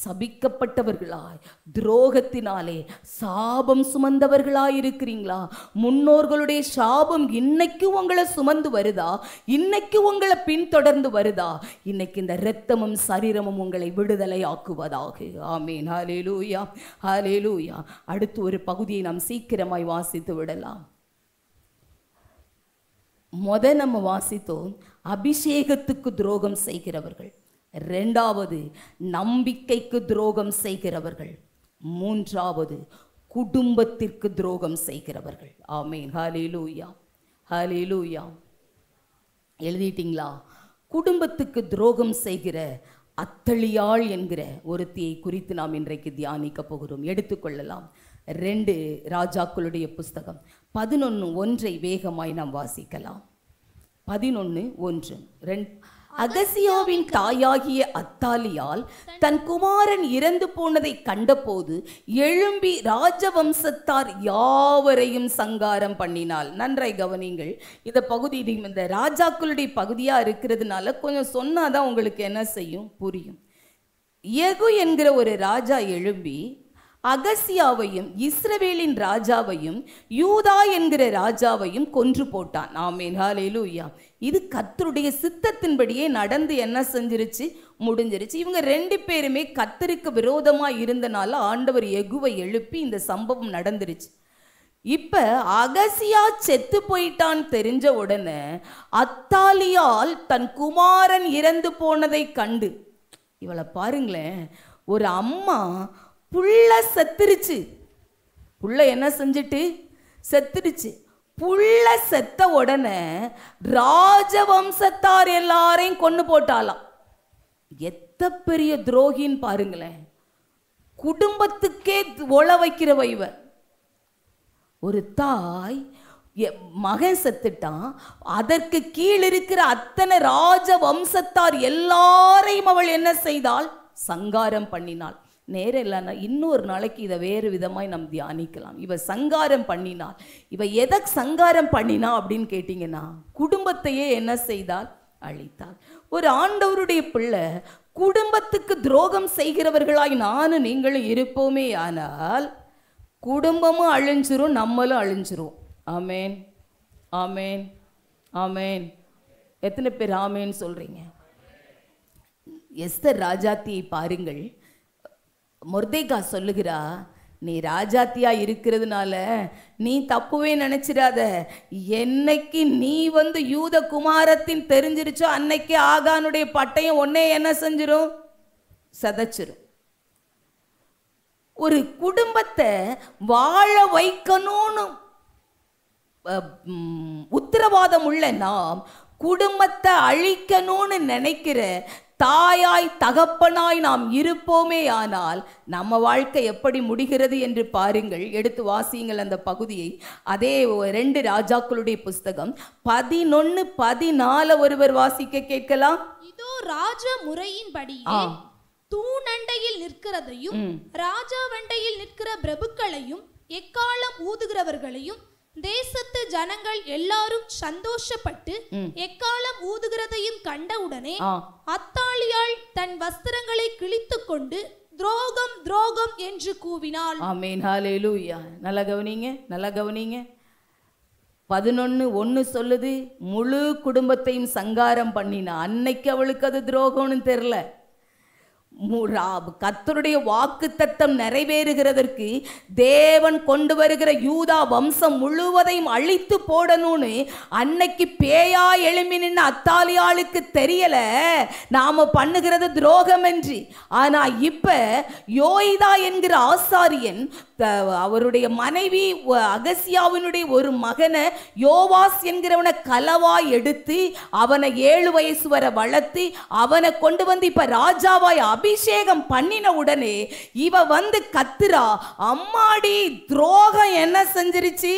சபிக்கப்பட்டவர்களாய் துரோகத்தினாலே சாபம் சுமந்தவர்களாய் இருக்கிறீங்களா முன்னோர்களுடைய சாபம் இன்னைக்கு உங்களை சுமந்து வருதா இன்னைக்கு உங்களை பின்தொடர்ந்து வருதா இன்னைக்கு இந்த இரத்தமும் சரீரமும் உங்களை விடுதலை ஆக்குவதாக ஆமீன் ஹலே லூயா ஹலே லூயா அடுத்து ஒரு பகுதியை நாம் சீக்கிரமாய் வாசித்து விடலாம் முத நம்ம வாசித்தோம் அபிஷேகத்துக்கு துரோகம் செய்கிறவர்கள் ரெண்டாவது நம்பிக்கைக்கு துரோகம் செய்கிறவர்கள் மூன்றாவது குடும்பத்திற்கு துரோகம் செய்கிறவர்கள் ஆமேன் ஹலிலூயா ஹலிலூயா எழுதிட்டீங்களா குடும்பத்துக்கு துரோகம் செய்கிற அத்தளியாள் என்கிற ஒருத்தியை குறித்து நாம் இன்றைக்கு தியானிக்க போகிறோம் எடுத்துக்கொள்ளலாம் ரெண்டு ராஜாக்களுடைய புஸ்தகம் பதினொன்று ஒன்றை வேகமாய் நாம் வாசிக்கலாம் பதினொன்று ஒன்று ரெண்டு அகசியாவின் தாயாகிய அத்தாலியால் தன் குமாரன் இறந்து போனதை கண்டபோது எழும்பி ராஜவம்சத்தார் யாவரையும் சங்காரம் பண்ணினாள் நன்றாய் கவனிங்கள் இந்த பகுதி இந்த ராஜாக்களுடைய பகுதியாக இருக்கிறதுனால கொஞ்சம் சொன்னாதான் உங்களுக்கு என்ன செய்யும் புரியும் எகு என்கிற ஒரு ராஜா எழும்பி அகசியாவையும் இஸ்ரவேலின் ராஜாவையும் யூதா என்கிற ராஜாவையும் கொன்று போட்டான் ஆமேன் ஹாலேலூயா இது கத்தருடைய சித்தத்தின்படியே நடந்து என்ன செஞ்சிருச்சு முடிஞ்சிருச்சு இவங்க ரெண்டு பேருமே கத்தருக்கு விரோதமாக இருந்தனால ஆண்டவர் எகுவை எழுப்பி இந்த சம்பவம் நடந்துருச்சு இப்போ அகசியா செத்து போயிட்டான் தெரிஞ்ச உடனே அத்தாலியால் தன் குமாரன் இறந்து போனதை கண்டு இவளை பாருங்களேன் ஒரு அம்மா புள்ள செத்துருச்சு புள்ள என்ன செஞ்சுட்டு செத்துருச்சு புள்ள செத்த உடனே ராஜவம்சத்தார் எல்லாரையும் கொண்டு போட்டாலாம் எத்த பெரிய துரோகின்னு பாருங்களேன் குடும்பத்துக்கே ஒல வைக்கிறவ இவர் ஒரு தாய் மகன் செத்துட்டான் அதற்கு கீழ் இருக்கிற அத்தனை ராஜ வம்சத்தார் எல்லாரையும் அவள் என்ன செய்தால் சங்காரம் பண்ணினாள் நேரம் இல்லைன்னா இன்னொரு நாளைக்கு இதை வேறு விதமாய் நாம் தியானிக்கலாம் இவ சங்காரம் பண்ணினால் இவ எதை சங்காரம் பண்ணினா அப்படின்னு கேட்டிங்கன்னா குடும்பத்தையே என்ன செய்தால் அழித்தாள் ஒரு ஆண்டவருடைய பிள்ளை குடும்பத்துக்கு துரோகம் செய்கிறவர்களாய் நானும் நீங்களும் இருப்போமே ஆனால் குடும்பமும் அழிஞ்சிரும் நம்மளும் அழிஞ்சிரும் ஆமேன் ஆமேன் ஆமேன் எத்தனை பேர் ஆமேன்னு சொல்கிறீங்க எஸ்தர் ராஜாத்தியை பாருங்கள் மொர்தேகா சொல்லுகிறா நீ ராஜாத்தியா இருக்கிறதுனால நீ தப்புவே நினைச்சிடாத என்னைக்கு நீ வந்து யூத குமாரத்தின் தெரிஞ்சிருச்சோ அன்னைக்கு ஆகானுடைய பட்டயம் ஒன்னே என்ன செஞ்சிடும் சதச்சிரும் ஒரு குடும்பத்தை வாழ வைக்கணும்னு உத்தரவாதம் உள்ள நாம் குடும்பத்தை அழிக்கணும்னு நினைக்கிற தாயாய் தகப்பனாய் நாம் இருப்போமே ஆனால் நம்ம வாழ்க்கை எப்படி முடிகிறது என்று பாருங்கள் எடுத்து வாசியுங்கள் அந்த பகுதியை அதே ரெண்டு ராஜாக்களுடைய புஸ்தகம் பதினொன்னு பதினால ஒருவர் வாசிக்க கேட்கலாம் இதோ ராஜ முறையின்படி தூணண்டையில் நிற்கிறதையும் ராஜா வண்டையில் நிற்கிற பிரபுக்களையும் எக்காலம் ஊதுகிறவர்களையும் தேசத்து ஜனங்கள் எல்லாரும் சந்தோஷப்பட்டு எக்காலம் ஊதுகிறதையும் கண்டவுடனே அத்தாளியால் தன் வஸ்திரங்களை கிழித்து கொண்டு துரோகம் துரோகம் என்று கூவினாள் ஆமேன் ஹalleluya நல்லா கவனிங்க நல்லா கவனிங்க பதினொன்று ஒன்று சொல்லுது முழு குடும்பத்தையும் சங்காரம் பண்ணினா அன்னைக்கு அவளுக்கு அது துரோகம்னு தெரில கத்தருடைய வாக்கு தத்தம் நிறைவேறுகிறதற்கு தேவன் கொண்டு வருகிற யூதா வம்சம் முழுவதையும் அழித்து போடணும்னு அன்னைக்கு பேயா எழுமின்னு நின்று அத்தாலியாளுக்கு தெரியல நாம பண்ணுகிறது துரோகம் என்று ஆனா இப்ப யோய்தா என்கிற ஆசாரியன் அவருடைய மனைவி அகசியாவினுடைய ஒரு மகனை யோவாஸ் என்கிறவனை கலவாய் எடுத்து அவனை ஏழு வயசு வரை வளர்த்து அவனை கொண்டு வந்து இப்ப ராஜாவாய் அபி அபிஷேகம் பண்ணின உடனே இவ வந்து கத்துறா அம்மாடி துரோகம் என்ன செஞ்சிருச்சு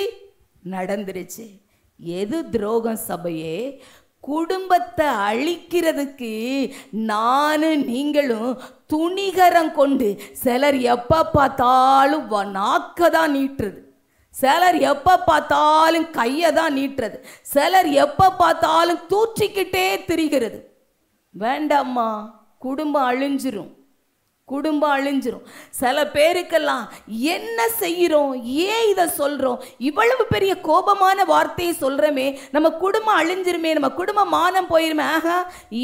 நடந்துருச்சு எது துரோகம் சபையே குடும்பத்தை அழிக்கிறதுக்கு நானும் நீங்களும் துணிகரம் கொண்டு சிலர் எப்போ பார்த்தாலும் நாக்க தான் நீட்டுறது சிலர் எப்போ பார்த்தாலும் கையை தான் நீட்டுறது சிலர் எப்போ பார்த்தாலும் தூற்றிக்கிட்டே திரிகிறது வேண்டாம்மா குடும்பம் அழிஞ்சிரும் குடும்பம் அழிஞ்சிரும் சில பேருக்கெல்லாம் என்ன செய்கிறோம் ஏன் இதை சொல்கிறோம் இவ்வளவு பெரிய கோபமான வார்த்தையை சொல்கிறோமே நம்ம குடும்பம் அழிஞ்சிருமே நம்ம குடும்பம் மானம் போயிருமே ஆகா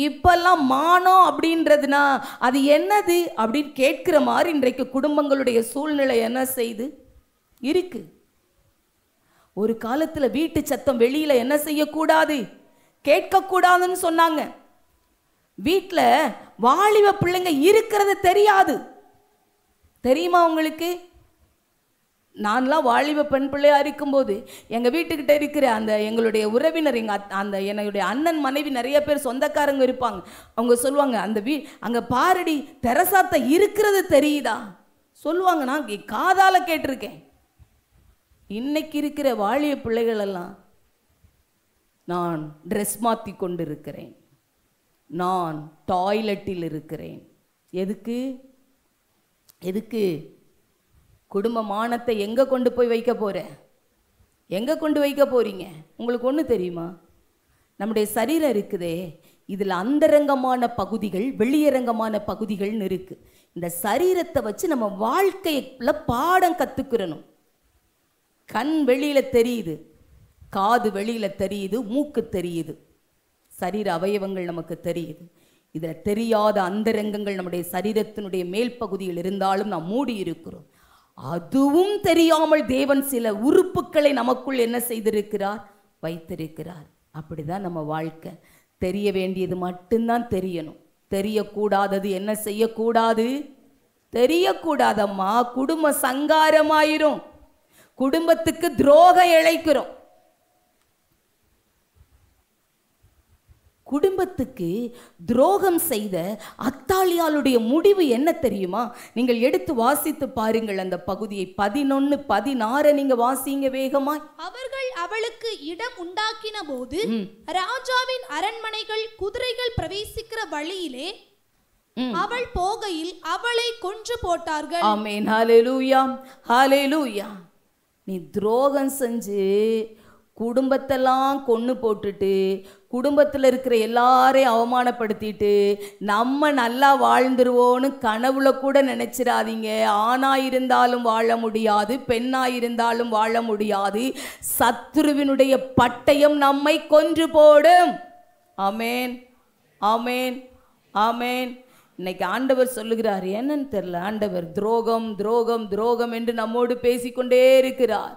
இப்பெல்லாம் மானம் அப்படின்றதுனா அது என்னது அப்படின்னு கேட்குற மாதிரி இன்றைக்கு குடும்பங்களுடைய சூழ்நிலை என்ன செய்து இருக்கு ஒரு காலத்தில் வீட்டு சத்தம் வெளியில் என்ன செய்யக்கூடாது கேட்கக்கூடாதுன்னு சொன்னாங்க வீட்டில் வாலிப பிள்ளைங்க இருக்கிறது தெரியாது தெரியுமா உங்களுக்கு நான்லாம் வாலிப பெண் பிள்ளையாக இருக்கும்போது எங்கள் வீட்டுக்கிட்ட இருக்கிற அந்த எங்களுடைய உறவினர் எங்கள் அந்த என்னுடைய அண்ணன் மனைவி நிறைய பேர் சொந்தக்காரங்க இருப்பாங்க அவங்க சொல்லுவாங்க அந்த வீ அங்கே பாரடி தெரசாத்த இருக்கிறது தெரியுதா சொல்லுவாங்க நான் காதால் கேட்டிருக்கேன் இன்னைக்கு இருக்கிற வாலிய பிள்ளைகளெல்லாம் நான் ட்ரெஸ் மாற்றி கொண்டு இருக்கிறேன் நான் டாய்லெட்டில் இருக்கிறேன் எதுக்கு எதுக்கு குடும்ப மானத்தை எங்கே கொண்டு போய் வைக்க போகிற எங்கே கொண்டு வைக்க போகிறீங்க உங்களுக்கு ஒன்று தெரியுமா நம்முடைய சரீரம் இருக்குதே இதில் அந்தரங்கமான பகுதிகள் வெளியரங்கமான பகுதிகள்னு இருக்குது இந்த சரீரத்தை வச்சு நம்ம வாழ்க்கையில் பாடம் கற்றுக்கிறணும் கண் வெளியில் தெரியுது காது வெளியில் தெரியுது மூக்கு தெரியுது சரீர அவயவங்கள் நமக்கு தெரியுது இதில் தெரியாத அந்தரங்கங்கள் நம்முடைய சரீரத்தினுடைய மேல் பகுதியில் இருந்தாலும் நாம் மூடி இருக்கிறோம் அதுவும் தெரியாமல் தேவன் சில உறுப்புகளை நமக்குள் என்ன செய்திருக்கிறார் வைத்திருக்கிறார் அப்படிதான் நம்ம வாழ்க்கை தெரிய வேண்டியது மட்டும்தான் தெரியணும் தெரியக்கூடாதது என்ன செய்யக்கூடாது தெரியக்கூடாதம்மா குடும்ப சங்காரமாயிரும் குடும்பத்துக்கு துரோகம் இழைக்கிறோம் குடும்பத்துக்கு துரோகம் செய்த அத்தாலியாளுடைய முடிவு என்ன தெரியுமா நீங்கள் எடுத்து வாசித்து பாருங்கள் அந்த பகுதியை பதினொன்னு பதினாறு நீங்க வாசிங்க வேகமாய் அவர்கள் அவளுக்கு இடம் உண்டாக்கின போது ராஜாவின் அரண்மனைகள் குதிரைகள் பிரவேசிக்கிற வழியிலே அவள் போகையில் அவளை கொன்று போட்டார்கள் ஆமேன் ஹalleluya ஹalleluya நீ துரோகம் செஞ்சு குடும்பத்தெல்லாம் கொன்று போட்டுட்டு குடும்பத்தில் இருக்கிற எல்லாரையும் அவமானப்படுத்திட்டு நம்ம நல்லா வாழ்ந்துருவோன்னு கனவுல கூட நினச்சிடாதீங்க ஆணாக இருந்தாலும் வாழ முடியாது பெண்ணாக இருந்தாலும் வாழ முடியாது சத்ருவினுடைய பட்டயம் நம்மை கொன்று போடும் அமேன் அமேன் அமேன் இன்னைக்கு ஆண்டவர் சொல்லுகிறார் என்னன்னு தெரில ஆண்டவர் துரோகம் துரோகம் துரோகம் என்று நம்மோடு பேசிக்கொண்டே இருக்கிறார்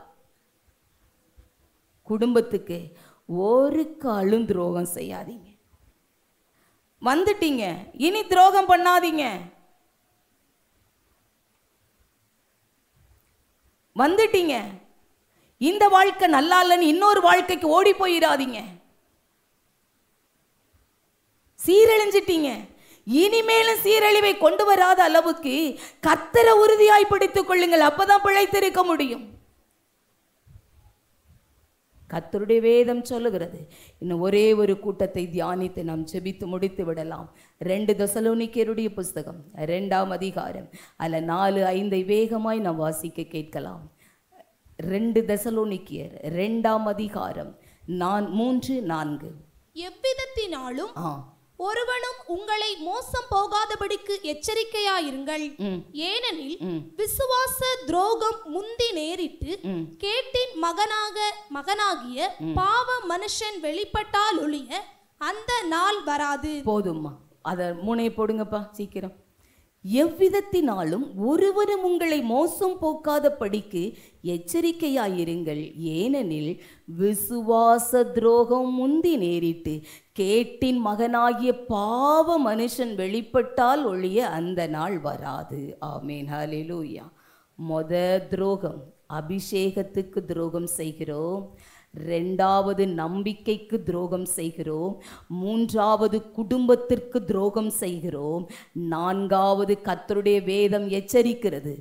குடும்பத்துக்கு ஒரு காலும் துரோகம் செய்யாதீங்க வந்துட்டீங்க இனி துரோகம் பண்ணாதீங்க வந்துட்டீங்க இந்த வாழ்க்கை நல்லா இல்லைன்னு இன்னொரு வாழ்க்கைக்கு ஓடி போயிடாதீங்க சீரழிஞ்சிட்டீங்க இனிமேலும் சீரழிவை கொண்டு வராத அளவுக்கு கத்தரை உறுதியாய் பிடித்துக் கொள்ளுங்கள் அப்பதான் பிழைத்திருக்க முடியும் கத்தருடைய வேதம் சொல்லுகிறது இன்னும் ஒரே ஒரு கூட்டத்தை தியானித்து நாம் செபித்து முடித்து விடலாம் ரெண்டு தசலோனிக்கருடைய புஸ்தகம் ரெண்டாம் அதிகாரம் அதில் நாலு ஐந்தை வேகமாய் நாம் வாசிக்க கேட்கலாம் ரெண்டு தசலோனிக்கியர் ரெண்டாம் அதிகாரம் நான் மூன்று நான்கு எவ்விதத்தினாலும் ஒருவனும் உங்களை மோசம் போகாதபடிக்கு எச்சரிக்கையாயிருங்கள் ஏனெனில் விசுவாச துரோகம் முந்தி நேரிட்டு கேட்டின் மகனாக மகனாகிய பாவ மனுஷன் வெளிப்பட்டால் ஒழிய அந்த நாள் வராது போதும்மா அத மூனையை போடுங்கப்பா சீக்கிரம் எவ்விதத்தினாலும் ஒருவரும் உங்களை மோசம் போக்காத படிக்கு எச்சரிக்கையாயிருங்கள் ஏனெனில் விசுவாச துரோகம் முந்தி நேரிட்டு கேட்டின் மகனாகிய பாவ மனுஷன் வெளிப்பட்டால் ஒழிய அந்த நாள் வராது ஆமேன் ஹலிலூயா மொத துரோகம் அபிஷேகத்துக்கு துரோகம் செய்கிறோம் ரெண்டாவது நம்பிக்கைக்கு துரோகம் செய்கிறோம் மூன்றாவது குடும்பத்திற்கு துரோகம் செய்கிறோம் நான்காவது கத்தருடைய வேதம் எச்சரிக்கிறது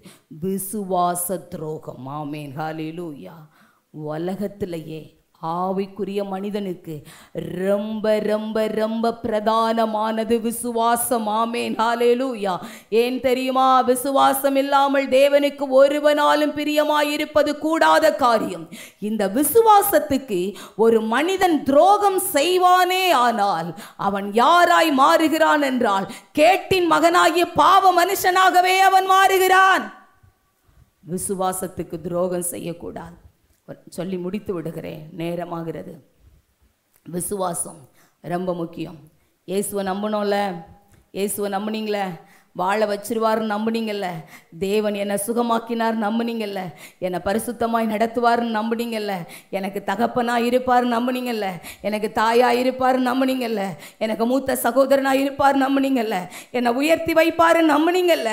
விசுவாச துரோகம் ஆமேன் ஹாலிலூயா உலகத்திலேயே ஆவிக்குரிய மனிதனுக்கு ரொம்ப ரொம்ப ரொம்ப பிரதானமானது விசுவாசம் ஆமேன் ஹாலேலூயா ஏன் தெரியுமா விசுவாசம் இல்லாமல் தேவனுக்கு ஒருவனாலும் பிரியமாயிருப்பது கூடாத காரியம் இந்த விசுவாசத்துக்கு ஒரு மனிதன் துரோகம் செய்வானே ஆனால் அவன் யாராய் மாறுகிறான் என்றால் கேட்டின் மகனாகிய பாவ மனுஷனாகவே அவன் மாறுகிறான் விசுவாசத்துக்கு துரோகம் செய்யக்கூடாது சொல்லி முடித்து விடுகிறேன் நேரமாகிறது விசுவாசம் ரொம்ப முக்கியம் இயேசுவை நம்பணும்ல இயேசுவை நம்புனீங்களே வாழ வச்சிருவார் நம்புனீங்கல்ல தேவன் என்னை சுகமாக்கினார் நம்புனீங்கல்ல என்னை பரிசுத்தமாய் நடத்துவார்னு நம்புனீங்கல்ல எனக்கு தகப்பனாக இருப்பார் நம்புனீங்கல்ல எனக்கு தாயாக இருப்பார் நம்புனீங்கல்ல எனக்கு மூத்த சகோதரனாக இருப்பார் நம்புனீங்கல்ல என்னை உயர்த்தி வைப்பார் நம்புனீங்கல்ல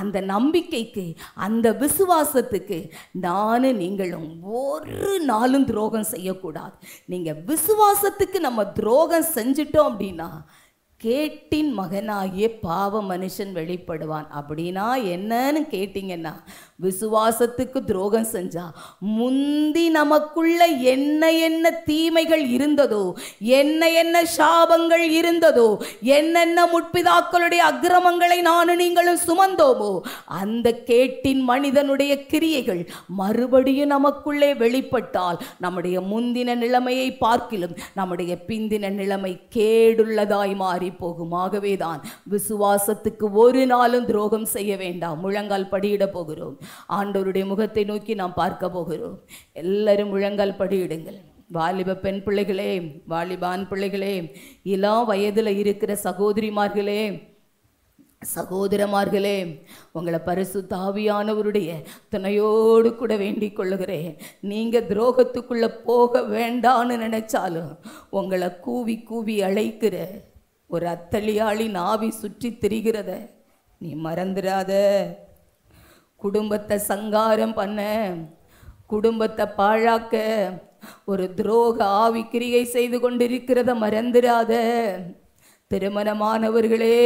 அந்த நம்பிக்கைக்கு அந்த விசுவாசத்துக்கு நானும் நீங்களும் ஒரு நாளும் துரோகம் செய்யக்கூடாது நீங்கள் விசுவாசத்துக்கு நம்ம துரோகம் செஞ்சிட்டோம் அப்படின்னா கேட்டின் மகனாகிய பாவ மனுஷன் வெளிப்படுவான் அப்படின்னா என்னன்னு கேட்டிங்கன்னா விசுவாசத்துக்கு துரோகம் செஞ்சா முந்தி நமக்குள்ள என்ன என்ன தீமைகள் இருந்ததோ என்ன என்ன சாபங்கள் இருந்ததோ என்னென்ன முற்பிதாக்களுடைய அக்கிரமங்களை நானும் நீங்களும் சுமந்தோமோ அந்த கேட்டின் மனிதனுடைய கிரியைகள் மறுபடியும் நமக்குள்ளே வெளிப்பட்டால் நம்முடைய முந்தின நிலைமையை பார்க்கிலும் நம்முடைய பிந்தின நிலைமை கேடுள்ளதாய் மாறி போகும் தான் விசுவாசத்துக்கு ஒரு நாளும் துரோகம் செய்ய வேண்டாம் முழங்கால் படியிட போகிறோம் ஆண்டோருடைய முகத்தை நோக்கி நாம் பார்க்க போகிறோம் எல்லாரும் முழங்கால் படியிடுங்கள் வாலிப பெண் பிள்ளைகளே வாலிபான் பிள்ளைகளே இளம் வயதில் இருக்கிற சகோதரிமார்களே சகோதரமார்களே உங்களை பரிசு தாவியானவருடைய துணையோடு கூட வேண்டிக் கொள்ளுகிறேன் நீங்கள் துரோகத்துக்குள்ளே போக வேண்டான்னு நினச்சாலும் உங்களை கூவி கூவி அழைக்கிற ஒரு அத்தளியாளின் ஆவி சுற்றி திரிகிறத நீ மறந்துடாத குடும்பத்தை சங்காரம் பண்ண குடும்பத்தை பாழாக்க ஒரு துரோக ஆவி செய்து கொண்டிருக்கிறத மறந்துடாத திருமணமானவர்களே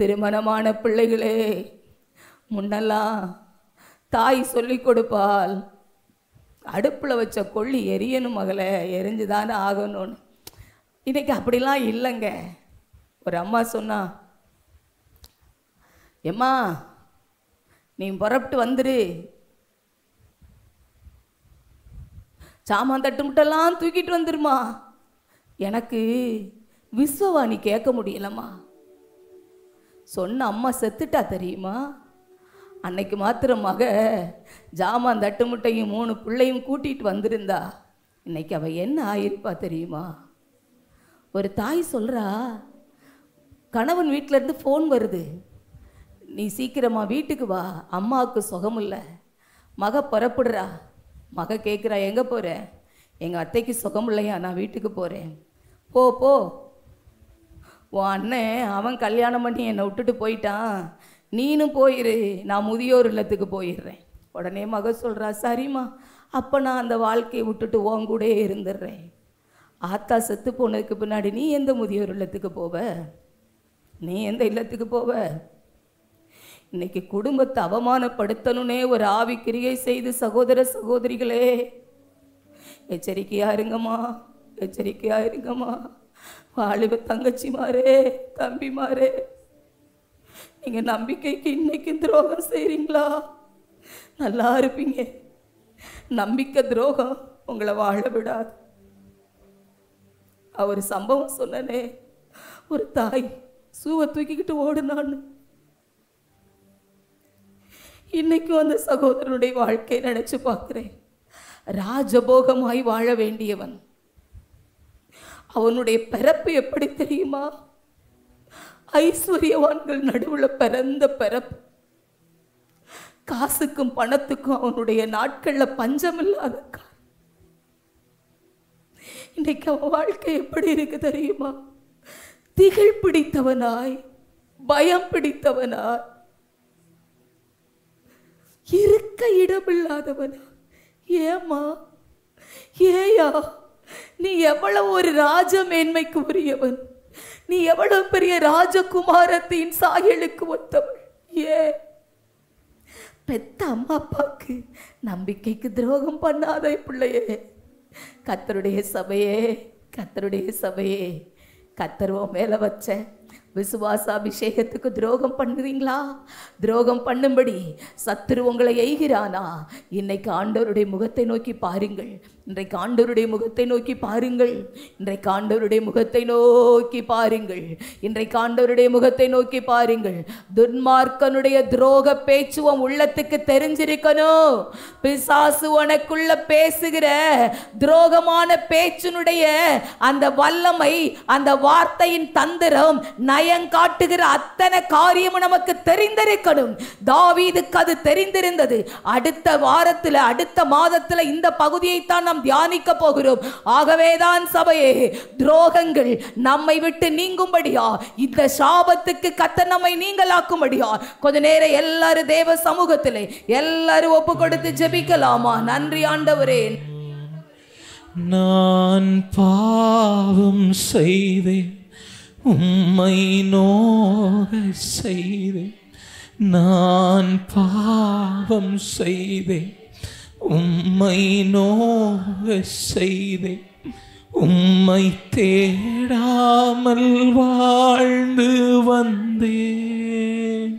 திருமணமான பிள்ளைகளே முன்னெல்லாம் தாய் சொல்லி கொடுப்பால் அடுப்பில் வச்ச கொள்ளி எரியணும் மகளை தானே ஆகணும்னு இன்றைக்கி அப்படிலாம் இல்லைங்க ஒரு அம்மா சொன்னா எம்மா நீ புறப்பட்டு வந்துரு சாமான் தட்டு முட்டெல்லாம் தூக்கிட்டு வந்துருமா எனக்கு விஸ்வவாணி கேட்க முடியலம்மா சொன்ன அம்மா செத்துட்டா தெரியுமா அன்னைக்கு மாத்திரமாக மக ஜாமான் தட்டு முட்டையும் மூணு பிள்ளையும் கூட்டிகிட்டு வந்திருந்தா இன்னைக்கு அவள் என்ன ஆயிருப்பா தெரியுமா ஒரு தாய் சொல்கிறா கணவன் வீட்டிலேருந்து ஃபோன் வருது நீ சீக்கிரமாக வீட்டுக்கு வா அம்மாவுக்கு சுகமில்ல மக புறப்படுறா மக கேட்குறா எங்கே போகிறேன் எங்கள் அத்தைக்கு சுகம் இல்லையா நான் வீட்டுக்கு போகிறேன் போ போ உன் அண்ணன் அவன் கல்யாணம் பண்ணி என்னை விட்டுட்டு போயிட்டான் நீனும் போயிரு நான் முதியோர் இல்லத்துக்கு போயிடுறேன் உடனே மக சொல்கிறா சரிம்மா அப்போ நான் அந்த வாழ்க்கையை விட்டுட்டு உன் கூட இருந்துடுறேன் ஆத்தா செத்து போனதுக்கு பின்னாடி நீ எந்த முதியோர் இல்லத்துக்கு போவ நீ எந்த இல்லத்துக்கு போவ இன்னைக்கு குடும்பத்தை அவமானப்படுத்தணும்னே ஒரு ஆவிக்கிரியை செய்து சகோதர சகோதரிகளே எச்சரிக்கையா இருங்கம்மா எச்சரிக்கையா இருங்கம்மா வாலிப தம்பி மாறே நீங்க நம்பிக்கைக்கு இன்னைக்கு துரோகம் செய்கிறீங்களா நல்லா இருப்பீங்க நம்பிக்கை துரோகம் உங்களை வாழ விடாது அவர் சம்பவம் சொன்னனே ஒரு தாய் சூவை தூக்கிக்கிட்டு ஓடுனான்னு இன்னைக்கு அந்த சகோதரனுடைய வாழ்க்கையை நினச்சி பார்க்குறேன் ராஜபோகமாய் வாழ வேண்டியவன் அவனுடைய பிறப்பு எப்படி தெரியுமா ஐஸ்வர்யவான்கள் நடுவில் பிறந்த பிறப்பு காசுக்கும் பணத்துக்கும் அவனுடைய நாட்களில் பஞ்சம் இல்லாத இன்னைக்கு அவன் வாழ்க்கை எப்படி இருக்கு தெரியுமா திகழ் பிடித்தவனாய் பயம் பிடித்தவனாய் இருக்க இடமில்லாதவனா ஏமா ஏயா நீ எவ்வளவு ஒரு ராஜ மேன்மைக்கு உரியவன் நீ எவ்வளவு பெரிய ராஜகுமாரத்தின் சாயலுக்கு ஒத்தவள் ஏ பெத்த அம்மா அப்பாவுக்கு நம்பிக்கைக்கு துரோகம் பண்ணாத பிள்ளையே கத்தருடைய சபையே கத்தருடைய சபையே கத்தருவோம் மேலே வச்சேன் விசுவாச அபிஷேகத்துக்கு துரோகம் பண்ணுறீங்களா துரோகம் பண்ணும்படி சத்துரு உங்களை எய்கிறானா இன்னைக்கு ஆண்டோருடைய முகத்தை நோக்கி பாருங்கள் இன்றைக்கு ஆண்டோருடைய முகத்தை நோக்கி பாருங்கள் இன்றைக்கு ஆண்டோருடைய முகத்தை நோக்கி பாருங்கள் இன்றைக்கு ஆண்டோருடைய முகத்தை நோக்கி பாருங்கள் துன்மார்க்கனுடைய துரோக பேச்சு உன் உள்ளத்துக்கு தெரிஞ்சிருக்கணும் பிசாசு உனக்குள்ள பேசுகிற துரோகமான பேச்சினுடைய அந்த வல்லமை அந்த வார்த்தையின் தந்திரம் நான் காட்டுகிற அத்தனை காரியமும் நமக்கு தெரிந்திருக்கணும் தாவீதுக்கு அது தெரிந்திருந்தது அடுத்த வாரத்தில் அடுத்த மாதத்தில் இந்த பகுதியைத்தான் நாம் தியானிக்க போகிறோம் ஆகவேதான் சபையே துரோகங்கள் நம்மை விட்டு நீங்கும்படியா இந்த சாபத்துக்கு கத்த நம்மை நீங்களாக்கும்படியா கொஞ்ச நேரம் எல்லாரும் தேவ சமூகத்தில் எல்லாரும் ஒப்பு கொடுத்து ஜெபிக்கலாமா நன்றி ஆண்டவரே நான் பாவம் செய்தேன் உம்மை நோக செய்தேன் நான் பாவம் செய்தேன் உம்மை நோக செய்தேன் உம்மை தேடாமல் வாழ்ந்து வந்தேன்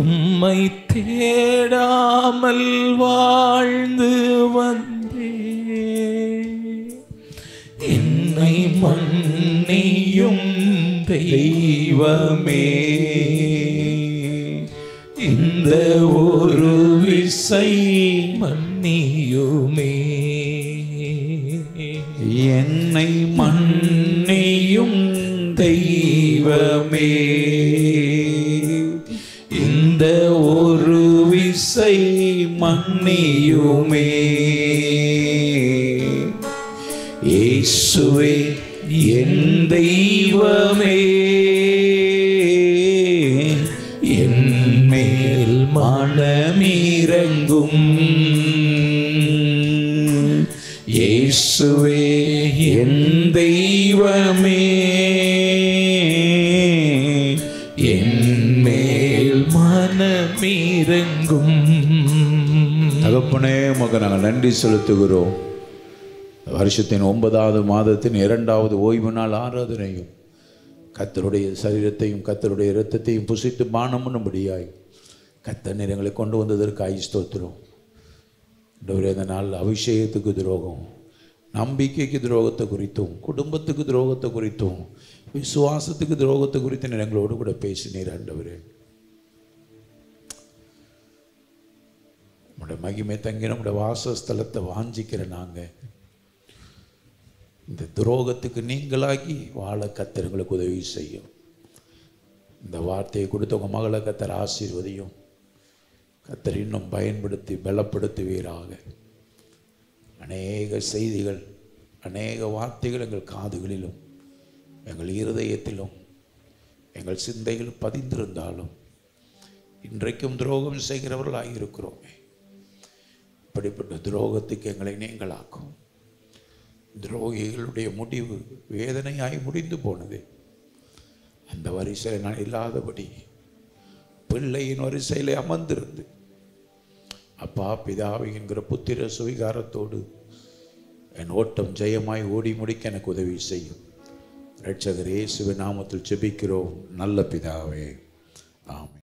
உம்மை தேடாமல் வாழ்ந்து வந்தேன் என்னை மண்ணியும் தெய்வமே இந்த ஒரு விசை மன்னியுமே என்னை மண்ணியும் தெய்வமே இந்த ஒரு விசை மன்னியுமே இயேசுவே என் தெய்வமே என்மேல் மனமிறங்கும் இயேசுவே என் தெய்வமே என்மேல் மனமிறங்கும் தகப்பனே உமக்கு நாங்கள் நன்றி செலுத்துகிறோம் வருஷத்தின் ஒன்பதாவது மாதத்தின் இரண்டாவது ஓய்வு நாள் ஆராதனையும் கத்தருடைய சரீரத்தையும் கத்தருடைய இரத்தத்தையும் புசித்து பானம்னும்படியாய் கத்த நிறங்களை கொண்டு வந்ததற்கு ஐஸ்தோத்திரம் இந்த நாள் அபிஷேகத்துக்கு துரோகம் நம்பிக்கைக்கு துரோகத்தை குறித்தும் குடும்பத்துக்கு துரோகத்தை குறித்தும் விசுவாசத்துக்கு துரோகத்தை குறித்து நிறங்களோடு கூட பேசினீர் ஆண்டவரே நம்முடைய மகிமை தங்கி நம்முடைய வாசஸ்தலத்தை வாஞ்சிக்கிற நாங்கள் இந்த துரோகத்துக்கு நீங்களாகி வாழ கத்தர் எங்களுக்கு உதவி செய்யும் இந்த வார்த்தையை கொடுத்த உங்கள் மகளை கத்தர் ஆசீர்வதியும் கத்தர் இன்னும் பயன்படுத்தி பலப்படுத்துவீராக அநேக செய்திகள் அநேக வார்த்தைகள் எங்கள் காதுகளிலும் எங்கள் இருதயத்திலும் எங்கள் சிந்தையில் பதிந்திருந்தாலும் இன்றைக்கும் துரோகம் செய்கிறவர்களாக இருக்கிறோமே இப்படிப்பட்ட துரோகத்துக்கு எங்களை நீங்களாக்கும் துரோகிகளுடைய முடிவு வேதனையாய் முடிந்து போனது அந்த வரிசையில் நான் இல்லாதபடி பிள்ளையின் வரிசையில் அமர்ந்திருந்து அப்பா பிதாவை என்கிற புத்திர சுவிகாரத்தோடு என் ஓட்டம் ஜெயமாய் ஓடி முடிக்க எனக்கு உதவி செய்யும் ரட்சகர் சிவநாமத்தில் நாமத்தில் செபிக்கிறோம் நல்ல பிதாவே ஆமை